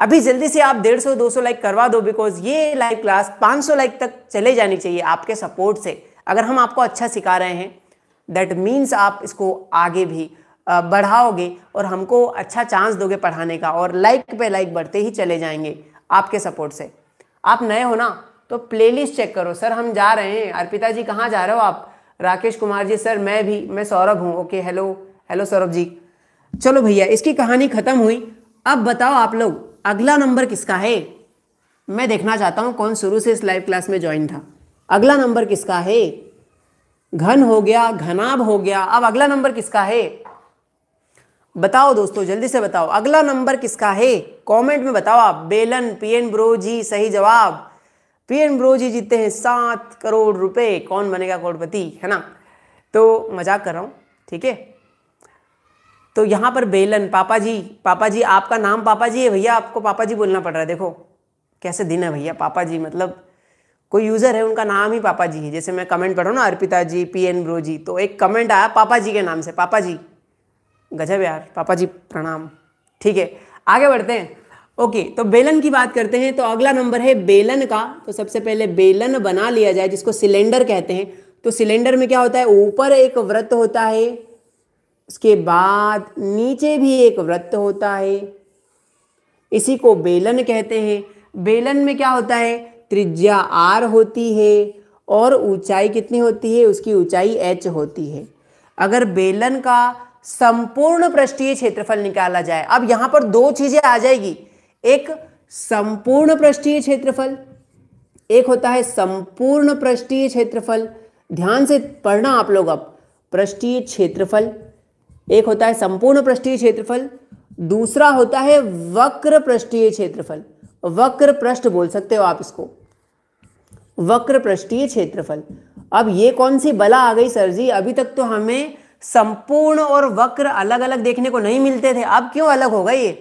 अभी जल्दी से आप 150 200 लाइक करवा दो बिकॉज ये लाइव क्लास 500 लाइक तक चले जानी चाहिए आपके सपोर्ट से अगर हम आपको अच्छा सिखा रहे हैं दैट मीन्स आप इसको आगे भी बढ़ाओगे और हमको अच्छा चांस दोगे पढ़ाने का और लाइक पे लाइक बढ़ते ही चले जाएंगे आपके सपोर्ट से आप नए हो ना तो प्लेलिस्ट चेक करो सर हम जा रहे हैं अर्पिता जी कहाँ जा रहे हो आप राकेश कुमार जी सर मैं भी मैं सौरभ हूँ okay hello hello Saurabh ji चलो भैया इसकी कहानी खत्म हुई अब बताओ आप लोग अगला नंबर किसका है मैं देखना चाहता हूँ कौन शुरू से इस लाइव क्लास में ज्वाइन था अगला नंबर किसका है घन हो गया घनाब हो गया अब अगला नंबर किसका है बताओ दोस्तों जल्दी से बताओ अगला नंबर किसका है कमेंट में बताओ आप बेलन पीएन ब्रो जी सही जवाब पी एन ब्रोजी जीते हैं सात करोड़ रुपए कौन बनेगा करोड़पति है ना तो मजाक कर रहा हूँ ठीक है तो यहाँ पर बेलन पापा जी पापा जी आपका नाम पापा जी है भैया आपको पापा जी बोलना पड़ रहा है देखो कैसे दिन है भैया पापा जी मतलब कोई यूज़र है उनका नाम ही पापा जी है जैसे मैं कमेंट पढ़ा ना Arpita ji P N bro ji तो एक कमेंट आया पापा जी के नाम से पापा जी गजब यार पापा जी प्रणाम ठीक है आगे बढ़ते हैं ओके तो बेलन की बात करते हैं तो अगला नंबर है बेलन का तो सबसे पहले बेलन बना लिया जाए जिसको सिलेंडर कहते हैं तो सिलेंडर में क्या होता है ऊपर एक व्रत होता है उसके बाद नीचे भी एक व्रत होता है इसी को बेलन कहते हैं बेलन में क्या होता है त्रिज्या आर होती है और ऊंचाई कितनी होती है उसकी ऊंचाई एच होती है अगर बेलन का संपूर्ण पृष्ठीय क्षेत्रफल निकाला जाए अब यहाँ पर दो चीज़ें आ जाएगी एक संपूर्ण पृष्ठीय क्षेत्रफल एक होता है संपूर्ण पृष्ठीय क्षेत्रफल ध्यान से पढ़ना आप लोग अब पृष्ठीय क्षेत्रफल एक होता है संपूर्ण पृष्ठीय क्षेत्रफल दूसरा होता है वक्र पृष्ठीय क्षेत्रफल वक्र पृष्ठ बोल सकते हो आप इसको वक्र पृष्ठीय क्षेत्रफल अब ये कौन सी बला आ गई सर जी अभी तक तो हमें संपूर्ण और वक्र अलग अलग देखने को नहीं मिलते थे अब क्यों अलग हो गए ये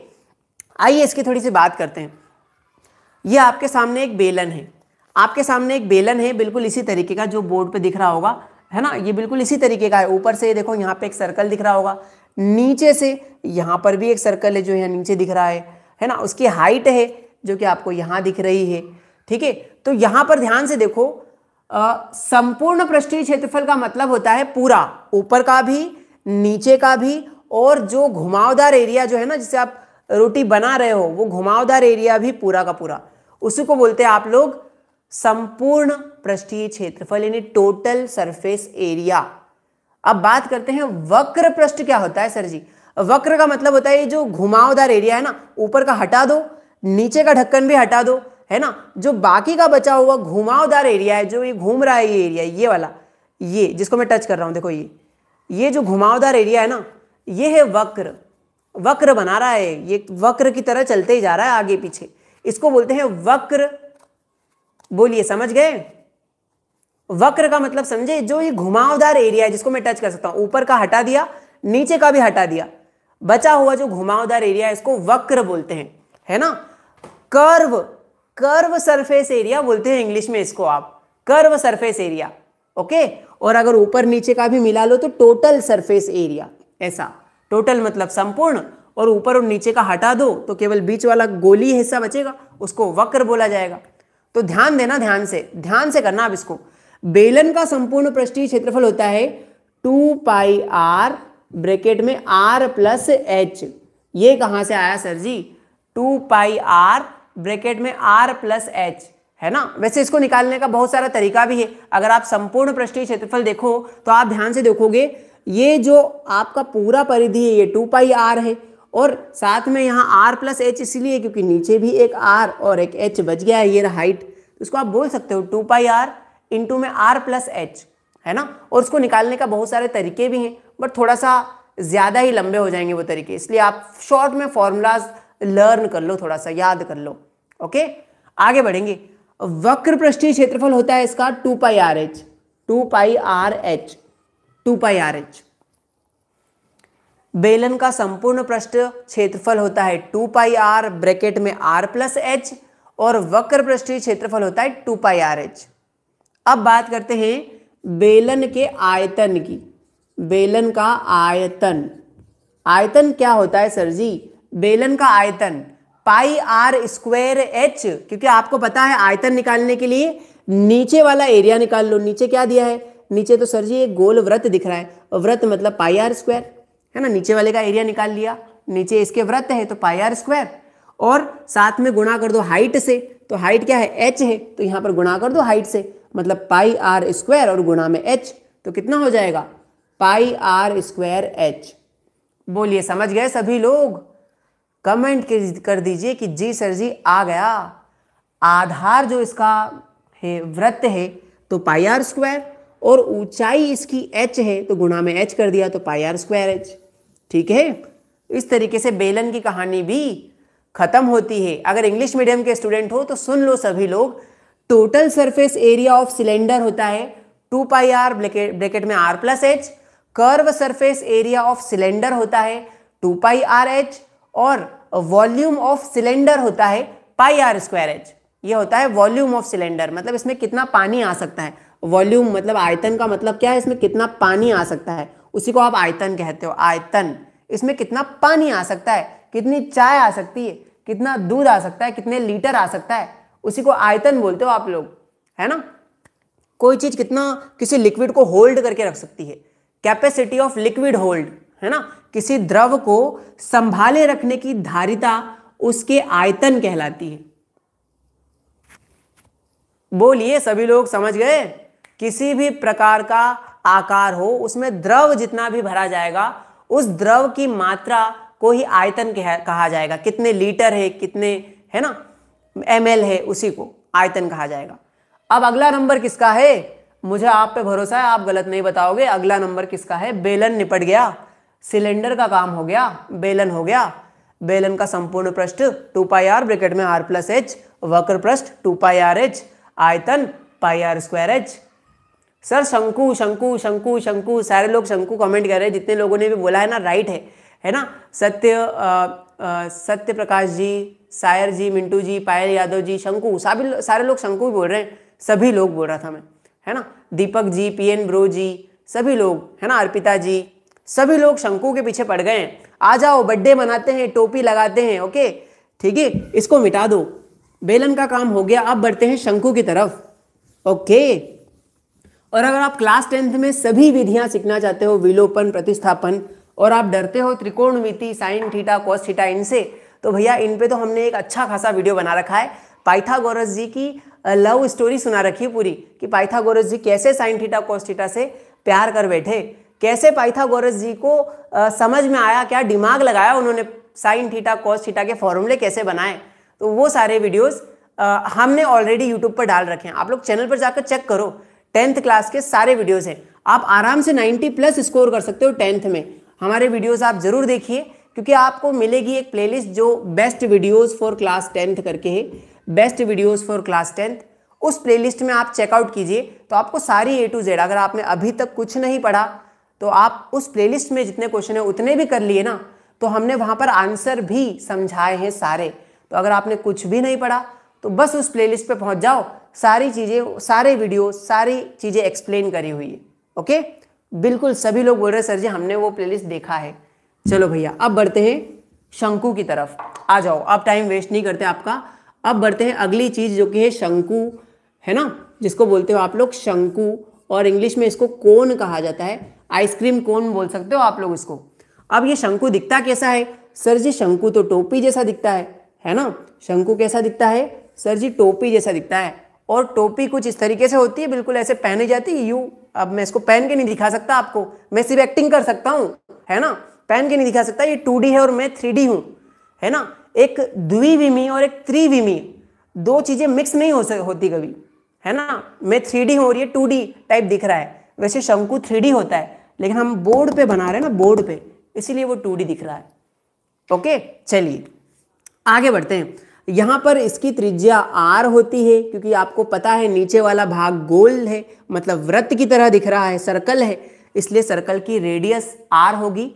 आइए इसकी थोड़ी सी बात करते हैं यह आपके सामने एक बेलन है आपके सामने एक बेलन है बिल्कुल इसी तरीके का जो बोर्ड पे दिख रहा होगा है ना ये बिल्कुल इसी तरीके का है ऊपर से देखो यहाँ पे एक सर्कल दिख रहा होगा नीचे से यहाँ पर भी एक सर्कल है जो यहाँ नीचे दिख रहा है है ना उसकी हाइट है जो कि आपको यहाँ दिख रही है ठीक है तो यहाँ पर ध्यान से देखो संपूर्ण पृष्ठीय क्षेत्रफल का मतलब होता है पूरा ऊपर का भी नीचे का भी और जो घुमावदार एरिया जो है ना जिसे आप रोटी बना रहे हो वो घुमावदार एरिया भी पूरा का पूरा उसी को बोलते हैं आप लोग संपूर्ण पृष्ठीय क्षेत्रफल यानी टोटल सरफेस एरिया अब बात करते हैं वक्र पृष्ठ क्या होता है सर जी वक्र का मतलब होता है जो घुमावदार एरिया है ना ऊपर का हटा दो नीचे का ढक्कन भी हटा दो है ना जो बाकी का बचा हुआ घुमावदार एरिया है जो ये घूम रहा है ये एरिया ये वाला ये जिसको मैं टच कर रहा हूं देखो ये ये जो घुमावदार एरिया है ना ये है वक्र वक्र बना रहा है ये वक्र की तरह चलते ही जा रहा है आगे पीछे इसको बोलते हैं वक्र बोलिए समझ गए वक्र का मतलब समझे जो ये घुमावदार एरिया है जिसको मैं टच कर सकता हूं ऊपर का हटा दिया नीचे का भी हटा दिया बचा हुआ जो घुमावदार एरिया है इसको वक्र बोलते हैं है ना कर्व कर्व सरफेस एरिया बोलते हैं इंग्लिश में इसको आप कर्व सरफेस एरिया ओके और अगर ऊपर नीचे का भी मिला लो तो टोटल सरफेस एरिया ऐसा टोटल मतलब संपूर्ण और ऊपर और नीचे का हटा दो तो केवल बीच वाला गोली हिस्सा बचेगा उसको वक्र बोला जाएगा तो ध्यान देना ध्यान से ध्यान से करना आप इसको बेलन का संपूर्ण पृष्ठीय क्षेत्रफल होता है टू पाई आर ब्रेकेट में आर प्लस एच ये कहां से आया सर जी टू पाई आर ब्रेकेट में आर प्लस एच है ना वैसे इसको निकालने का बहुत सारा तरीका भी है अगर आप संपूर्ण पृष्ठीय क्षेत्रफल देखो तो आप ध्यान से देखोगे ये जो आपका पूरा परिधि है ये टू पाई आर है और साथ में यहाँ आर प्लस एच इसलिए क्योंकि नीचे भी एक आर और एक एच बच गया है ये हाइट तो इसको आप बोल सकते हो टू पाई आर इंटू में आर प्लस एच है ना और उसको निकालने का बहुत सारे तरीके भी हैं बट थोड़ा सा ज़्यादा ही लंबे हो जाएंगे वो तरीके इसलिए आप शॉर्ट में फॉर्मूलाज लर्न कर लो थोड़ा सा याद कर लो ओके आगे बढ़ेंगे वक्र पृष्ठीय क्षेत्रफल होता है इसका two pi R H two pi R H two pi R H बेलन का संपूर्ण पृष्ठ क्षेत्रफल होता है टू पाई आर ब्रैकेट में आर प्लस एच और वक्र पृष्ठीय क्षेत्रफल होता है टू पाई आर एच अब बात करते हैं बेलन के आयतन की बेलन का आयतन आयतन क्या होता है सर जी बेलन का आयतन पाई आर स्क्वायर एच क्योंकि आपको पता है आयतन निकालने के लिए नीचे वाला एरिया निकाल लो नीचे क्या दिया है नीचे तो सर जी एक गोल व्रत दिख रहा है व्रत मतलब पाई आर स्क्वायर है ना नीचे वाले का एरिया निकाल लिया नीचे इसके व्रत है तो पाई आर स्क्वायर और साथ में गुणा कर दो हाइट से तो हाइट क्या है एच है तो यहां पर गुणा कर दो हाइट से मतलब पाई आर स्क्वायर और गुणा में एच तो कितना हो जाएगा पाई आर स्क्वायर एच बोलिए समझ गए सभी लोग कमेंट कर दीजिए कि जी सर जी आ गया आधार जो इसका है व्रत है तो पाई आर स्क्वायर और ऊंचाई इसकी एच है तो गुणा में एच कर दिया तो पाई आर स्क्वायर एच ठीक है इस तरीके से बेलन की कहानी भी खत्म होती है अगर इंग्लिश मीडियम के स्टूडेंट हो तो सुन लो सभी लोग total surface area of cylinder होता है टू पाई आर ब्रेकेट में R plus H curve surface area of cylinder होता है टू पाई आर एच और वॉल्यूम ऑफ सिलेंडर होता है पाई आर स्क्वायर एच ये होता है वॉल्यूम ऑफ सिलेंडर मतलब इसमें कितना पानी आ सकता है वॉल्यूम मतलब आयतन का मतलब क्या है इसमें कितना पानी आ सकता है उसी को आप आयतन कहते हो आयतन इसमें कितना पानी आ सकता है कितनी चाय आ सकती है कितना दूध आ सकता है कितने लीटर आ सकता है उसी को आयतन बोलते हो आप लोग है ना कोई चीज़ कितना किसी लिक्विड को होल्ड करके रख सकती है कैपेसिटी ऑफ लिक्विड होल्ड है ना किसी द्रव को संभाले रखने की धारिता उसके आयतन कहलाती है बोलिए सभी लोग समझ गए किसी भी प्रकार का आकार हो उसमें द्रव जितना भी भरा जाएगा उस द्रव की मात्रा को ही आयतन कहा जाएगा कितने लीटर है कितने है ना एम है उसी को आयतन कहा जाएगा अब अगला नंबर किसका है मुझे आप पे भरोसा है आप गलत नहीं बताओगे अगला नंबर किसका है बेलन निपट गया सिलेंडर का काम हो गया बेलन हो गया बेलन का संपूर्ण पृष्ठ टू पाई आर ब्रिकेट में आर प्लस एच वक्र पृष्ठ टू पाई आर एच आयतन pi R square H sir शंकु शंकु शंकु शंकु सारे लोग शंकु कमेंट कर रहे हैं जितने लोगों ने भी बोला है ना राइट है है ना सत्य आ, आ, सत्य प्रकाश जी सायर जी मिंटू जी पायल यादव जी शंकु सभी सारे लोग शंकु बोल रहे हैं सभी लोग बोल रहा था मैं है ना Deepak ji P N bro ji सभी लोग है ना अर्पिता जी सभी लोग शंकु के पीछे पड़ गए हैं आ जाओ बर्थडे मनाते हैं टोपी लगाते हैं ओके ठीक है इसको मिटा दो बेलन का काम हो गया अब बढ़ते हैं शंकु की तरफ ओके और अगर आप क्लास टेंथ में सभी विधियां सीखना चाहते हो विलोपन प्रतिस्थापन और आप डरते हो त्रिकोणमिति साइन थीटा कॉस थीटा इनसे तो भैया इन पे तो हमने एक अच्छा खासा वीडियो बना रखा है पाइथागोरस जी की लव स्टोरी सुना रखी है पूरी कि पाइथागोरस जी कैसे साइन थीटा कॉस थीटा से प्यार कर बैठे कैसे पाइथागोरस जी को आ, समझ में आया क्या दिमाग लगाया उन्होंने साइन थीटा कॉस थीटा के फॉर्मूले कैसे बनाए तो वो सारे वीडियोज हमने ऑलरेडी यूट्यूब पर डाल रखे हैं आप लोग चैनल पर जाकर चेक करो टेंथ क्लास के सारे वीडियोज़ हैं आप आराम से नाइनटी प्लस स्कोर कर सकते हो टेंथ में हमारे वीडियोज़ आप ज़रूर देखिए क्योंकि आपको मिलेगी एक प्लेलिस्ट जो best videos for class tenth करके है best videos for class tenth उस प्लेलिस्ट में आप चेकआउट कीजिए तो आपको सारी ए टू जेड अगर आपने अभी तक कुछ नहीं पढ़ा तो आप उस प्लेलिस्ट में जितने क्वेश्चन है उतने भी कर लिए ना तो हमने वहां पर आंसर भी समझाए हैं सारे तो अगर आपने कुछ भी नहीं पढ़ा तो बस उस प्लेलिस्ट पे पहुंच जाओ सारी चीज़ें सारे वीडियो सारी चीज़ें एक्सप्लेन करी हुई है ओके बिल्कुल सभी लोग बोल रहे सर जी हमने वो प्लेलिस्ट देखा है चलो भैया अब बढ़ते हैं शंकु की तरफ आ जाओ आप टाइम वेस्ट नहीं करते आपका अब बढ़ते हैं अगली चीज़ जो कि है शंकु है ना जिसको बोलते हो आप लोग शंकु और इंग्लिश में इसको कोन कहा जाता है आइसक्रीम कोन बोल सकते हो आप लोग इसको अब ये शंकु दिखता कैसा है सर जी शंकु तो टोपी जैसा दिखता है है ना शंकु कैसा दिखता है सर जी टोपी जैसा दिखता है और टोपी कुछ इस तरीके से होती है बिल्कुल ऐसे पहनी जाती है यू अब मैं इसको पहन के नहीं दिखा सकता आपको मैं सिर्फ एक्टिंग कर सकता हूँ है ना पहन के नहीं दिखा सकता ये टू है और मैं थ्री डी है ना एक द्विविमी और एक त्रिविमी दो चीज़ें मिक्स नहीं हो होती कभी है ना मैं थ्री डी हूँ और ये टू टाइप दिख रहा है वैसे शंकु थ्री होता है लेकिन हम बोर्ड पे बना रहे हैं ना बोर्ड पे इसीलिए वो टू दिख रहा है ओके चलिए आगे बढ़ते हैं यहाँ पर इसकी त्रिज्या आर होती है क्योंकि आपको पता है नीचे वाला भाग गोल है मतलब व्रत की तरह दिख रहा है सर्कल है इसलिए सर्कल की रेडियस आर होगी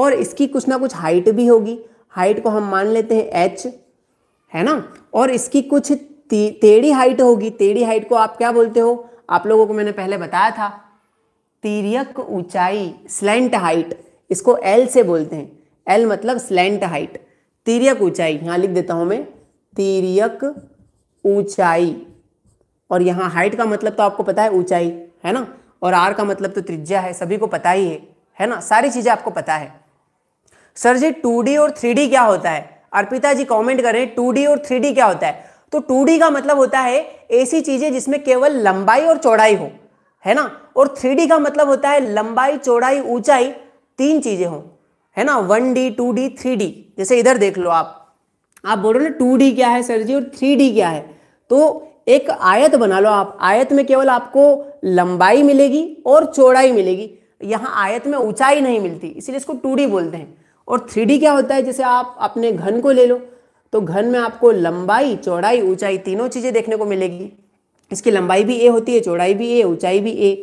और इसकी कुछ ना कुछ हाइट भी होगी हाइट को हम मान लेते हैं एच है ना और इसकी कुछ टेढ़ी हाइट होगी टेढ़ी हाइट को आप क्या बोलते हो आप लोगों को मैंने पहले बताया था तिरक ऊंचाई स्लेंट हाइट इसको एल से बोलते हैं एल मतलब स्लेंट हाइट तिरक ऊंचाई यहाँ लिख देता हूँ मैं तीरियक ऊंचाई और यहाँ हाइट का मतलब तो आपको पता है ऊंचाई है ना और आर का मतलब तो त्रिज्या है सभी को पता ही है है ना सारी चीज़ें आपको पता है सर जी टू और थ्री क्या होता है अर्पिता जी कमेंट करें टू और थ्री क्या होता है तो टू का मतलब होता है ऐसी चीज़ें जिसमें केवल लंबाई और चौड़ाई हो है ना और थ्री का मतलब होता है लंबाई चौड़ाई ऊंचाई तीन चीज़ें हो है ना one D two D three D जैसे इधर देख लो आप आप बोलो ना टू डी क्या है सर जी और थ्री डी क्या है तो एक आयत बना लो आप आयत में केवल आपको लंबाई मिलेगी और चौड़ाई मिलेगी यहाँ आयत में ऊंचाई नहीं मिलती इसीलिए इसको टू बोलते हैं और थ्री क्या होता है जैसे आप अपने घन को ले लो तो घन में आपको लंबाई चौड़ाई ऊंचाई तीनों चीज़ें देखने को मिलेगी इसकी लंबाई भी ए होती है चौड़ाई भी ए ऊंचाई भी ए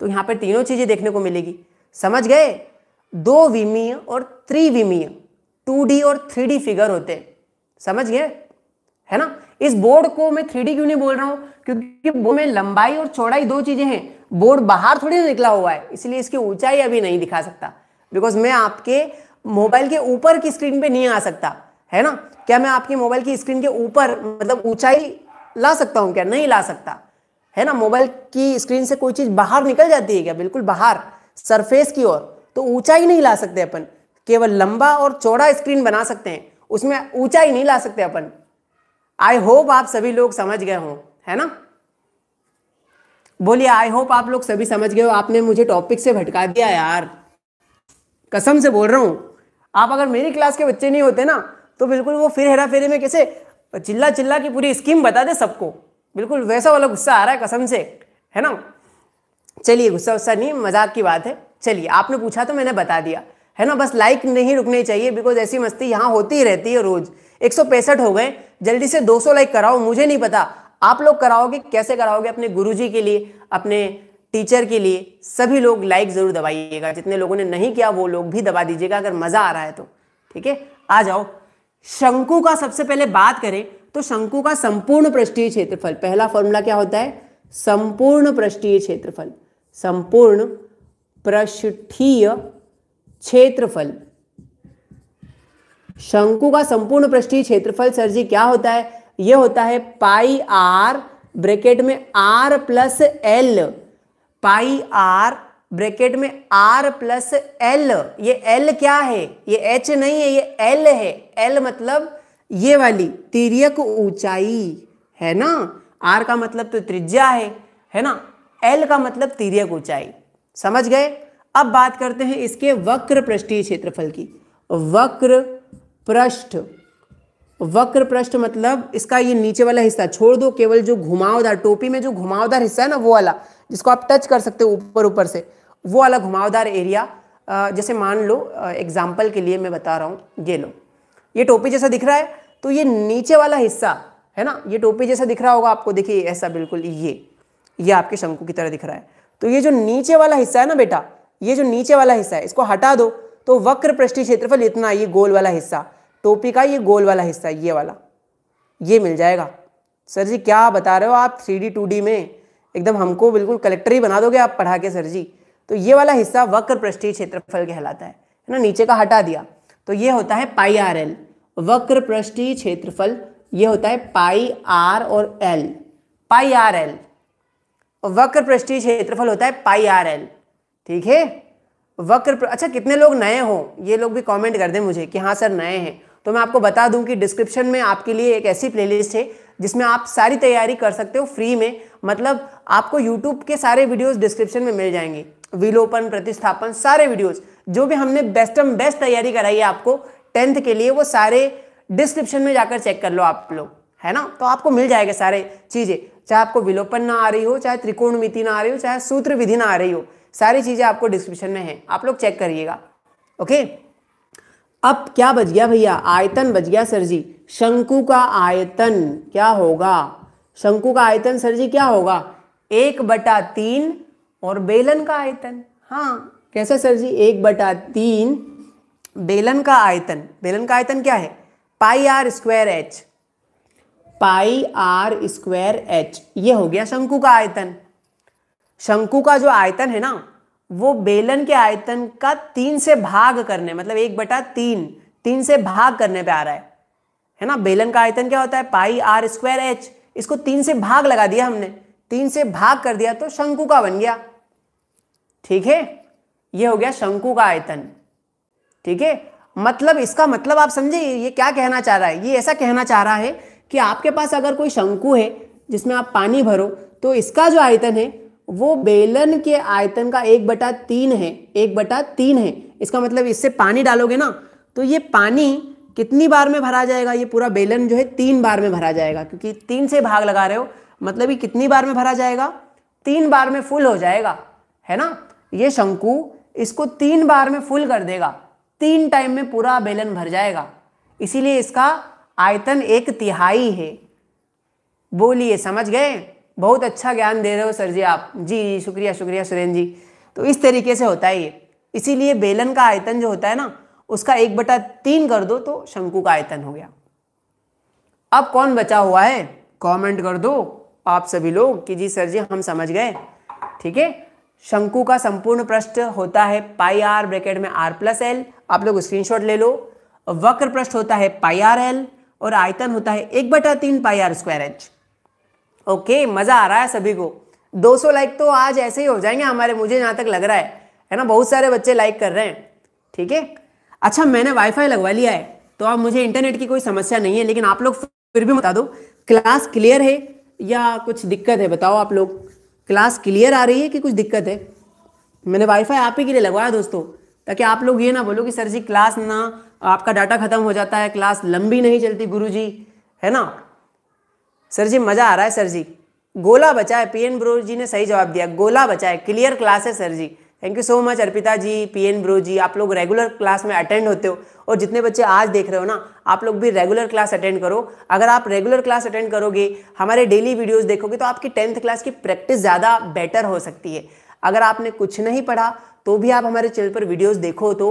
तो यहाँ पर तीनों चीज़ें देखने को मिलेगी समझ गए दो विमीय और त्रिविमीय टू डी और थ्री डी फिगर होते हैं समझ गए है ना इस बोर्ड को मैं थ्री क्यों नहीं बोल रहा हूं क्योंकि बोर्ड में लंबाई और चौड़ाई दो चीजें हैं बोर्ड बाहर थोड़ी निकला हुआ है इसलिए इसकी ऊंचाई अभी नहीं दिखा सकता बिकॉज मैं आपके मोबाइल के ऊपर की स्क्रीन पे नहीं आ सकता है ना क्या मैं आपके मोबाइल की स्क्रीन के ऊपर मतलब ऊंचाई ला सकता हूँ क्या नहीं ला सकता है ना मोबाइल की स्क्रीन से कोई चीज़ बाहर निकल जाती है क्या बिल्कुल बाहर सरफेस की ओर तो ऊंचाई नहीं ला सकते अपन केवल लंबा और चौड़ा स्क्रीन बना सकते हैं उसमें ऊंचाई नहीं ला सकते अपन आई होप आप सभी लोग समझ गए हो है ना बोलिए आई होप आप लोग सभी समझ गए हो आपने मुझे टॉपिक से भटका दिया यार कसम से बोल रहा हूं आप अगर मेरी क्लास के बच्चे नहीं होते ना तो बिल्कुल वो फिर हेरा फेरे में कैसे चिल्ला चिल्ला की पूरी स्कीम बता दे सबको बिल्कुल वैसा वाला गुस्सा आ रहा है कसम से है ना चलिए गुस्सा गुस्सा नहीं मजाक की बात है चलिए आपने पूछा तो मैंने बता दिया है ना बस लाइक नहीं रुकनी चाहिए बिकॉज ऐसी मस्ती यहाँ होती ही रहती है रोज एक हो गए जल्दी से 200 लाइक कराओ मुझे नहीं पता आप लोग कराओगे कैसे कराओगे अपने गुरुजी के लिए अपने टीचर के लिए सभी लोग लाइक ज़रूर दबाइएगा जितने लोगों ने नहीं किया वो लोग भी दबा दीजिएगा अगर मज़ा आ रहा है तो ठीक है आ जाओ शंकु का सबसे पहले बात करें तो शंकु का संपूर्ण पृष्ठीय क्षेत्रफल पहला फॉर्मूला क्या होता है संपूर्ण पृष्ठीय क्षेत्रफल संपूर्ण पृष्ठीय क्षेत्रफल शंकु का संपूर्ण पृष्ठीय क्षेत्रफल सर जी क्या होता है यह होता है पाई आर ब्रैकेट में R plus L pi R bracket में आर प्लस एल ये एल क्या है ये एच नहीं है ये एल है एल मतलब ये वाली तिरक ऊंचाई है ना आर का मतलब तो त्रिज्या है है ना एल का मतलब तिरक ऊंचाई समझ गए अब बात करते हैं इसके वक्र पृष्ठीय क्षेत्रफल की वक्र पृष्ठ वक्र पृष्ठ मतलब इसका ये नीचे वाला हिस्सा छोड़ दो केवल जो घुमावदार टोपी में जो घुमावदार हिस्सा है ना वो वाला जिसको आप टच कर सकते हो ऊपर ऊपर से वो वाला घुमावदार एरिया जैसे मान लो एग्जाम्पल के लिए मैं बता रहा हूँ ये लो ये टोपी जैसा दिख रहा है तो ये नीचे वाला हिस्सा है ना ये टोपी जैसा दिख रहा होगा आपको देखिए ऐसा बिल्कुल ये ये आपके शंकु की तरह दिख रहा है तो ये जो नीचे वाला हिस्सा है ना बेटा ये जो नीचे वाला हिस्सा है इसको हटा दो तो वक्र पृष्ठी क्षेत्रफल इतना ये गोल वाला हिस्सा टोपी का ये गोल वाला हिस्सा ये वाला ये मिल जाएगा सर जी क्या बता रहे हो आप थ्री डी टू डी में एकदम हमको बिल्कुल कलेक्टर ही बना दोगे आप पढ़ा के सर जी तो ये वाला हिस्सा वक्र पृष्ठी क्षेत्रफल कहलाता है ना नीचे का हटा दिया तो ये होता है पाई आर एल वक्र पृष्ठी क्षेत्रफल ये होता है पाई आर और एल पाई आर एल वक्र पृष्ठी क्षेत्रफल होता है पाई आर एल ठीक है वक्र पर अच्छा कितने लोग नए हों ये लोग भी कमेंट कर दें मुझे कि हाँ सर नए हैं तो मैं आपको बता दूं कि डिस्क्रिप्शन में आपके लिए एक ऐसी प्लेलिस्ट है जिसमें आप सारी तैयारी कर सकते हो फ्री में मतलब आपको यूट्यूब के सारे वीडियोस डिस्क्रिप्शन में मिल जाएंगे विलोपन प्रतिस्थापन सारे वीडियोस जो भी हमने बेस्ट एम बेस्ट तैयारी कराई है आपको टेंथ के लिए वो सारे डिस्क्रिप्शन में जाकर चेक कर लो आप लोग है ना तो आपको मिल जाएगा सारे चीज़ें चाहे आपको विलोपन ना आ रही हो चाहे त्रिकोणमिति ना आ रही हो चाहे सूत्र विधि ना आ रही हो सारी चीज़ें आपको डिस्क्रिप्शन में है आप लोग चेक करिएगा ओके अब क्या बच गया भैया आयतन बच गया सर जी शंकु का आयतन क्या होगा शंकु का आयतन सर जी क्या होगा एक बटा तीन और बेलन का आयतन हाँ कैसा सर जी एक बटा तीन बेलन का आयतन बेलन का आयतन क्या है pi R square H pi R square H ये हो गया शंकु का आयतन शंकु का जो आयतन है ना वो बेलन के आयतन का तीन से भाग करने मतलब एक बटा तीन तीन से भाग करने पे आ रहा है है ना बेलन का आयतन क्या होता है पाई आर स्क्वायर एच इसको तीन से भाग लगा दिया हमने तीन से भाग कर दिया तो शंकु का बन गया ठीक है ये हो गया शंकु का आयतन ठीक है मतलब इसका मतलब आप समझे ये क्या कहना चाह रहा है ये ऐसा कहना चाह रहा है कि आपके पास अगर कोई शंकु है जिसमें आप पानी भरो तो इसका जो आयतन है वो बेलन के आयतन का एक बटा तीन है एक बटा तीन है इसका मतलब इससे पानी डालोगे ना तो ये पानी कितनी बार में भरा जाएगा ये पूरा बेलन जो है तीन बार में भरा जाएगा क्योंकि तीन से भाग लगा रहे हो मतलब ये कितनी बार में भरा जाएगा तीन बार में फुल हो जाएगा है ना ये शंकु इसको तीन बार में फुल कर देगा तीन टाइम में पूरा बेलन भर जाएगा इसीलिए इसका आयतन एक तिहाई है बोलिए समझ गए बहुत अच्छा ज्ञान दे रहे हो सर जी आप जी जी शुक्रिया शुक्रिया सुरेंद्र जी तो इस तरीके से होता है ये इसीलिए बेलन का आयतन जो होता है ना उसका एक बटा तीन कर दो तो शंकु का आयतन हो गया अब कौन बचा हुआ है कमेंट कर दो आप सभी लोग कि जी सर जी हम समझ गए ठीक है शंकु का संपूर्ण पृष्ठ होता है पाई आर ब्रैकेट में आर प्लस एल आप लोग स्क्रीनशॉट ले लो वक्र पृष्ठ होता है पाई आर एल और आयतन होता है एक बटा तीन pi R square H okay मज़ा आ रहा है सभी को 200 लाइक तो आज ऐसे ही हो जाएंगे हमारे मुझे जहाँ तक लग रहा है है ना बहुत सारे बच्चे लाइक कर रहे हैं ठीक है अच्छा मैंने वाईफाई लगवा लिया है तो अब मुझे इंटरनेट की कोई समस्या नहीं है लेकिन आप लोग फिर भी बता दो क्लास क्लियर है या कुछ दिक्कत है बताओ आप लोग क्लास क्लियर आ रही है कि कुछ दिक्कत है मैंने वाईफाई आप ही के लिए लगवाया दोस्तों ताकि आप लोग ये ना बोलो कि सर जी क्लास ना आपका डाटा खत्म हो जाता है क्लास लंबी नहीं चलती गुरु जी है ना सर जी मज़ा आ रहा है सर जी गोला बचा है पीएन ब्रो जी ने सही जवाब दिया गोला बचा है क्लियर क्लास है सर जी thank you so much Arpita ji P N bro ji आप लोग रेगुलर क्लास में अटेंड होते हो और जितने बच्चे आज देख रहे हो ना आप लोग भी रेगुलर क्लास अटेंड करो अगर आप रेगुलर क्लास अटेंड करोगे हमारे डेली वीडियोस देखोगे तो आपकी टेंथ क्लास की प्रैक्टिस ज़्यादा बेटर हो सकती है अगर आपने कुछ नहीं पढ़ा तो भी आप हमारे चैनल पर वीडियोस देखो तो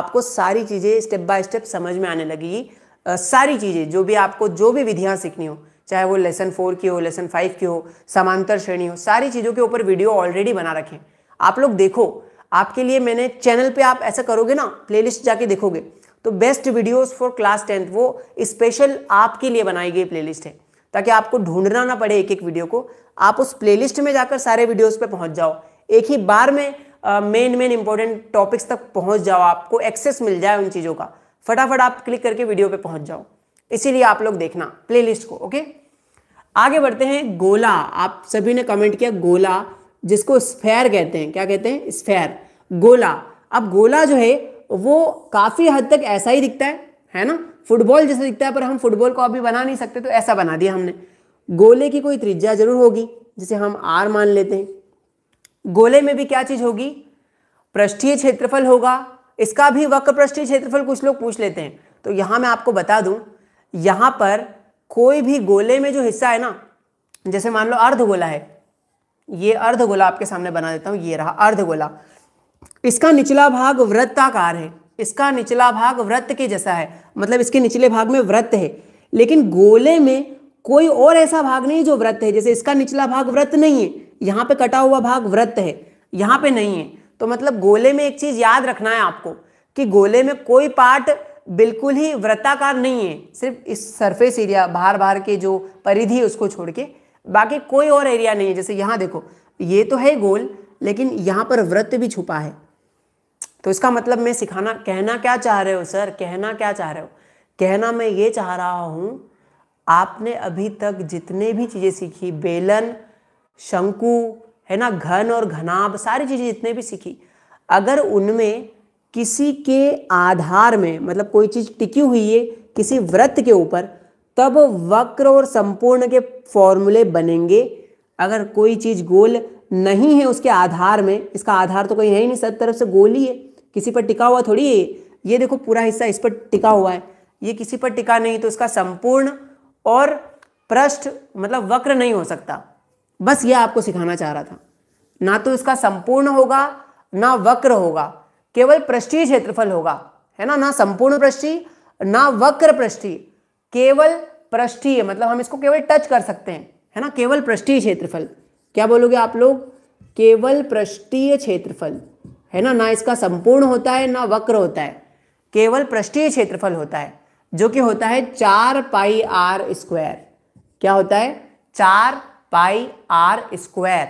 आपको सारी चीज़ें स्टेप बाय स्टेप समझ में आने लगेगी सारी चीज़ें जो भी आपको जो भी विधियाँ सीखनी हो चाहे वो लेसन फोर की हो लेसन फाइव की हो समांतर श्रेणी हो सारी चीज़ों के ऊपर वीडियो ऑलरेडी बना रखें आप लोग देखो आपके लिए मैंने चैनल पे आप ऐसा करोगे ना प्लेलिस्ट जाके देखोगे तो best videos for class tenth वो स्पेशल आपके लिए बनाई गई प्लेलिस्ट है ताकि आपको ढूंढना ना पड़े एक एक वीडियो को आप उस प्लेलिस्ट में जाकर सारे वीडियोस पे पहुंच जाओ एक ही बार में मेन मेन इंपॉर्टेंट टॉपिक्स तक पहुंच जाओ आपको एक्सेस मिल जाए उन चीज़ों का फटाफट आप क्लिक करके वीडियो पे पहुंच जाओ इसीलिए आप लोग देखना प्ले को ओके आगे बढ़ते हैं गोला आप सभी ने कमेंट किया गोला जिसको स्फेयर कहते हैं क्या कहते हैं स्फेयर गोला अब गोला जो है वो काफ़ी हद तक ऐसा ही दिखता है है ना फुटबॉल जैसा दिखता है पर हम फुटबॉल को अभी बना नहीं सकते तो ऐसा बना दिया हमने गोले की कोई त्रिज्या जरूर होगी जिसे हम आर मान लेते हैं गोले में भी क्या चीज़ होगी पृष्ठीय क्षेत्रफल होगा इसका भी वक्र पृष्ठीय क्षेत्रफल कुछ लोग पूछ लेते हैं तो यहाँ मैं आपको बता दूँ यहाँ पर कोई भी गोले में जो हिस्सा है ना जैसे मान लो अर्ध गोला है ये अर्ध गोला आपके सामने बना देता हूं ये रहा अर्ध गोला इसका निचला भाग वृत्ताकार है इसका निचला भाग वृत्त के जैसा है मतलब इसके निचले भाग में वृत्त है लेकिन गोले में कोई और ऐसा भाग नहीं जो वृत्त है जैसे इसका निचला भाग वृत्त नहीं है यहां पे कटा हुआ भाग वृत्त है यहाँ पे नहीं है तो मतलब गोले में एक चीज याद रखना है आपको कि गोले में कोई पार्ट बिल्कुल ही वृत्ताकार नहीं है सिर्फ इस सरफेस एरिया बाहर बाहर के जो परिधि है उसको छोड़ के बाकी कोई और एरिया नहीं है जैसे यहाँ देखो ये तो है गोल लेकिन यहाँ पर वृत्त भी छुपा है तो इसका मतलब मैं सिखाना कहना क्या चाह रहे हो सर कहना क्या चाह रहे हो कहना मैं ये चाह रहा हूँ आपने अभी तक जितने भी चीज़ें सीखी बेलन शंकु है ना घन और घनाभ सारी चीज़ें जितने भी सीखी अगर उनमें किसी के आधार में मतलब कोई चीज़ टिकी हुई है किसी व्रत के ऊपर तब वक्र और संपूर्ण के फॉर्मूले बनेंगे अगर कोई चीज़ गोल नहीं है उसके आधार में इसका आधार तो कोई है ही नहीं सब तरफ से गोल ही है किसी पर टिका हुआ थोड़ी है ये देखो पूरा हिस्सा इस पर टिका हुआ है ये किसी पर टिका नहीं तो इसका संपूर्ण और पृष्ठ मतलब वक्र नहीं हो सकता बस ये आपको सिखाना चाह रहा था ना तो इसका संपूर्ण होगा ना वक्र होगा केवल पृष्ठीय क्षेत्रफल होगा है ना ना संपूर्ण पृष्ठि ना वक्र पृष्ठि केवल पृष्ठीय मतलब हम इसको केवल टच कर सकते हैं है ना केवल पृष्ठीय क्षेत्रफल क्या बोलोगे आप लोग केवल पृष्ठीय क्षेत्रफल है ना ना इसका संपूर्ण होता है ना वक्र होता है केवल पृष्ठीय क्षेत्रफल होता है जो कि होता है चार पाई आर स्क्वायर क्या होता है चार पाई आर स्क्वायर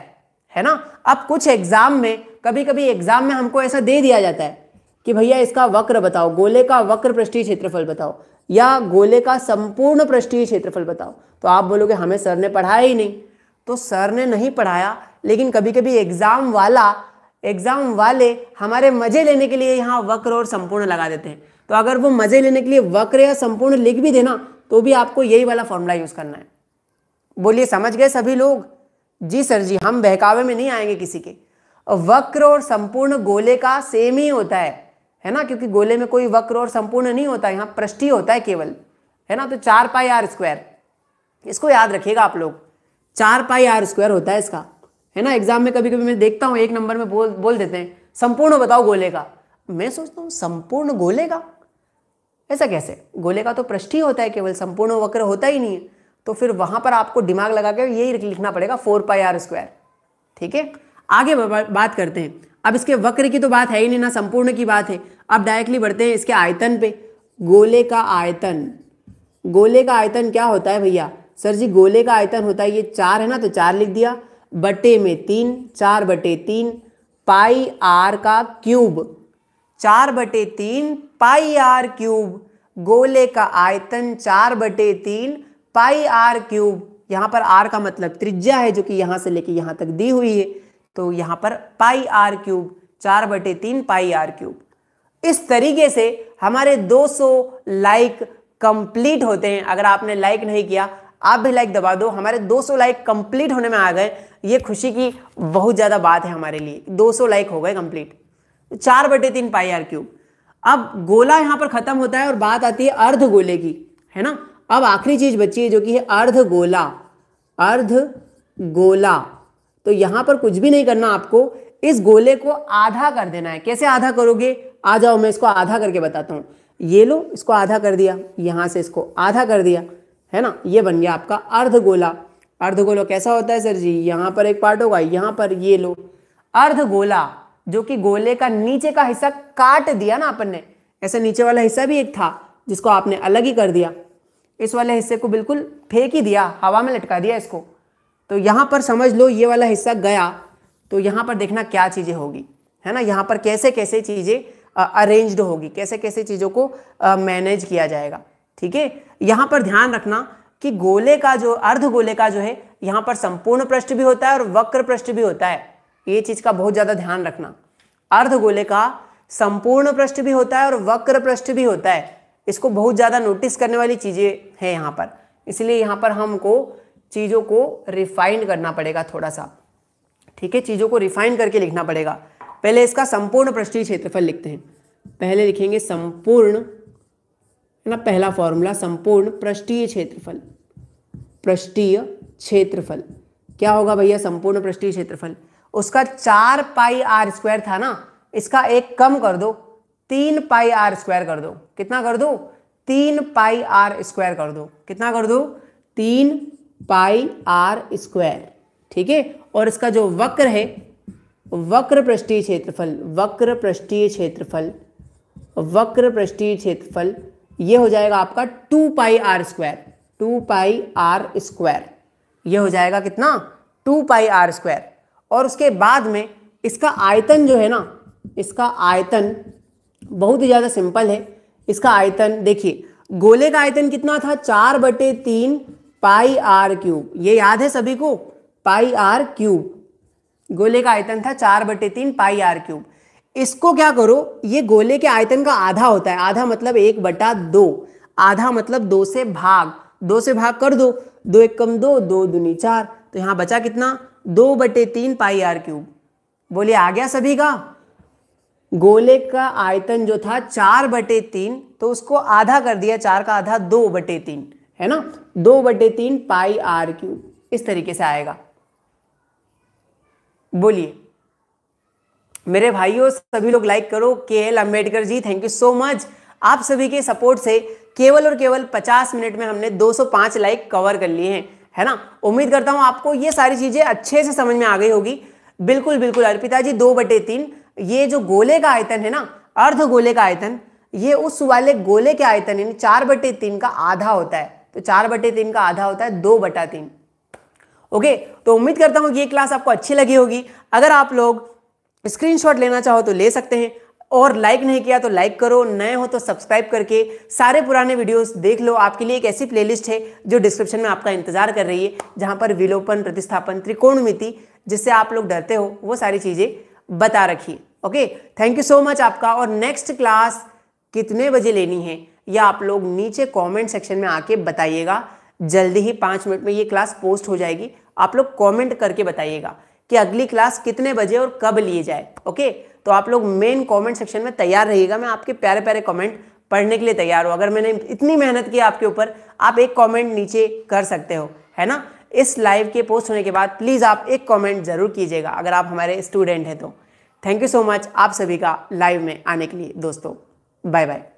है ना अब कुछ एग्जाम में कभी कभी एग्जाम में हमको ऐसा दे दिया जाता है कि भैया इसका वक्र बताओ गोले का वक्र पृष्ठीय क्षेत्रफल बताओ या गोले का संपूर्ण पृष्ठीय क्षेत्रफल बताओ तो आप बोलोगे हमें सर ने पढ़ाया ही नहीं तो सर ने नहीं पढ़ाया लेकिन कभी कभी एग्जाम वाला एग्जाम वाले हमारे मजे लेने के लिए यहाँ वक्र और संपूर्ण लगा देते हैं तो अगर वो मजे लेने के लिए वक्र या संपूर्ण लिख भी देना तो भी आपको यही वाला फॉर्मूला यूज करना है बोलिए समझ गए सभी लोग जी सर जी हम बहकावे में नहीं आएंगे किसी के वक्र और संपूर्ण गोले का सेम ही होता है है ना क्योंकि गोले में कोई वक्र और संपूर्ण नहीं होता यहाँ पृष्ठी होता है केवल है ना तो चार पाई आर स्क्वायर इसको याद रखिएगा आप लोग चार पाई आर स्क्वायर होता है इसका है ना एग्जाम में कभी कभी मैं देखता हूँ एक नंबर में बोल बोल देते हैं संपूर्ण बताओ गोले का मैं सोचता हूँ संपूर्ण गोले का ऐसा कैसे गोले का तो पृष्ठी होता है केवल संपूर्ण वक्र होता ही नहीं है तो फिर वहां पर आपको दिमाग लगा के यही लिखना पड़ेगा फोर पाई आर स्क्वायर ठीक है आगे बात करते हैं अब इसके वक्र की तो बात है ही नहीं ना संपूर्ण की बात है अब डायरेक्टली बढ़ते हैं इसके आयतन पे गोले का आयतन गोले का आयतन क्या होता है भैया सर जी गोले का आयतन होता है ये चार है ना तो चार लिख दिया बटे में तीन चार बटे तीन पाई आर का क्यूब चार बटे तीन पाई आर क्यूब गोले का आयतन चार बटे तीन पाई आर क्यूब यहां पर आर का मतलब त्रिज्या है जो कि यहां से लेके यहां तक दी हुई है तो यहां पर पाई आर क्यूब चार बटे तीन पाई आर क्यूब इस तरीके से हमारे 200 लाइक कंप्लीट होते हैं अगर आपने लाइक नहीं किया आप भी लाइक दबा दो हमारे 200 लाइक कंप्लीट होने में आ गए ये खुशी की बहुत ज़्यादा बात है हमारे लिए 200 लाइक हो गए कंप्लीट चार बटे तीन पाई आर क्यूब अब गोला यहां पर ख़त्म होता है और बात आती है अर्ध गोले की है ना अब आखिरी चीज़ बची है जो कि है अर्ध गोला अर्ध गोला तो यहां पर कुछ भी नहीं करना आपको इस गोले को आधा कर देना है कैसे आधा करोगे आ जाओ मैं इसको आधा करके बताता हूं ये लो इसको आधा कर दिया यहां से इसको आधा कर दिया है ना ये बन गया आपका अर्ध गोला अर्ध गोला कैसा होता है सर जी यहां पर एक पार्ट होगा यहां पर ये लो अर्ध गोला जो कि गोले का नीचे का हिस्सा काट दिया ना अपन ने ऐसा नीचे वाला हिस्सा भी एक था जिसको आपने अलग ही कर दिया इस वाले हिस्से को बिल्कुल फेंक ही दिया हवा में लटका दिया इसको तो यहाँ पर समझ लो ये वाला हिस्सा गया तो यहां पर देखना क्या चीज़ें होगी है ना यहां पर कैसे कैसे चीज़ें अरेंज्ड होगी कैसे कैसे चीज़ों को मैनेज किया जाएगा ठीक है यहां पर ध्यान रखना कि गोले का जो अर्ध गोले का जो है यहां पर संपूर्ण पृष्ठ भी होता है और वक्र पृष्ठ भी होता है ये चीज़ का बहुत ज़्यादा ध्यान रखना अर्ध गोले का संपूर्ण पृष्ठ भी होता है और वक्र पृष्ठ भी होता है इसको बहुत ज़्यादा नोटिस करने वाली चीज़ें हैं यहां पर इसलिए यहां पर हमको चीज़ों को रिफाइन करना पड़ेगा थोड़ा सा ठीक है चीज़ों को रिफाइन करके लिखना पड़ेगा पहले इसका संपूर्ण पृष्ठीय क्षेत्रफल लिखते हैं पहले लिखेंगे संपूर्ण ना पहला फॉर्मूला संपूर्ण पृष्ठीय क्षेत्रफल पृष्ठीय क्षेत्रफल क्या होगा भैया संपूर्ण पृष्ठीय क्षेत्रफल उसका चार पाई आर स्क्वायर था ना इसका एक कम कर दो तीन पाई आर स्क्वायर कर दो कितना कर दो तीन पाई आर स्क्वायर कर दो कितना कर दो तीन पाई आर स्क्वायर ठीक है और इसका जो वक्र है वक्र पृष्ठीय क्षेत्रफल वक्र पृष्ठीय क्षेत्रफल वक्र पृष्ठीय क्षेत्रफल ये हो जाएगा आपका two pi R square two pi R square ये हो जाएगा कितना टू पाई आर स्क्वायर और उसके बाद में इसका आयतन जो है ना इसका आयतन बहुत ही ज़्यादा सिंपल है इसका आयतन देखिए गोले का आयतन कितना था चार बटे तीन पाई आर क्यूब ये याद है सभी को पाई आर क्यूब गोले का आयतन था चार बटे तीन पाई आर क्यूब इसको क्या करो ये गोले के आयतन का आधा होता है आधा मतलब एक बटा दो आधा मतलब दो से भाग दो से भाग कर दो दो एक कम दो दो दूनी चार तो यहां बचा कितना दो बटे तीन पाई आर क्यूब बोले आ गया सभी का गोले का आयतन जो था चार बटे तीन तो उसको आधा कर दिया चार का आधा दो बटे तीन है ना दो बटे तीन पाई आर क्यूब इस तरीके से आएगा बोलिए मेरे भाइयों सभी लोग लाइक करो के L Ambedkar ji thank you so much आप सभी के सपोर्ट से केवल और केवल 50 मिनट में हमने 205 लाइक कवर कर लिए हैं है ना उम्मीद करता हूं आपको ये सारी चीज़ें अच्छे से समझ में आ गई होगी बिल्कुल बिल्कुल अर्पिता जी दो बटे तीन ये जो गोले का आयतन है ना अर्ध गोले का आयतन ये उस वाले गोले के आयतन यानी चार बटे तीन का आधा होता है तो चार बटे तीन का आधा होता है दो बटा तीन ओके तो उम्मीद करता हूँ कि ये क्लास आपको अच्छी लगी होगी अगर आप लोग स्क्रीनशॉट लेना चाहो तो ले सकते हैं और लाइक नहीं किया तो लाइक करो नए हो तो सब्सक्राइब करके सारे पुराने वीडियोस देख लो आपके लिए एक ऐसी प्लेलिस्ट है जो डिस्क्रिप्शन में आपका इंतजार कर रही है जहाँ पर विलोपन प्रतिस्थापन त्रिकोणमिति जिससे आप लोग डरते हो वो सारी चीज़ें बता रखी okay thank you so much आपका और नेक्स्ट क्लास कितने बजे लेनी है या आप लोग नीचे कमेंट सेक्शन में आके बताइएगा जल्दी ही पाँच मिनट में ये क्लास पोस्ट हो जाएगी आप लोग कमेंट करके बताइएगा कि अगली क्लास कितने बजे और कब लिए जाए ओके तो आप लोग मेन कमेंट सेक्शन में तैयार रहिएगा मैं आपके प्यारे प्यारे कमेंट पढ़ने के लिए तैयार हूँ अगर मैंने इतनी मेहनत की आपके ऊपर आप एक कॉमेंट नीचे कर सकते हो है ना इस लाइव के पोस्ट होने के बाद प्लीज़ आप एक कॉमेंट ज़रूर कीजिएगा अगर आप हमारे स्टूडेंट हैं तो थैंक यू सो मच आप सभी का लाइव में आने के लिए दोस्तों बाय बाय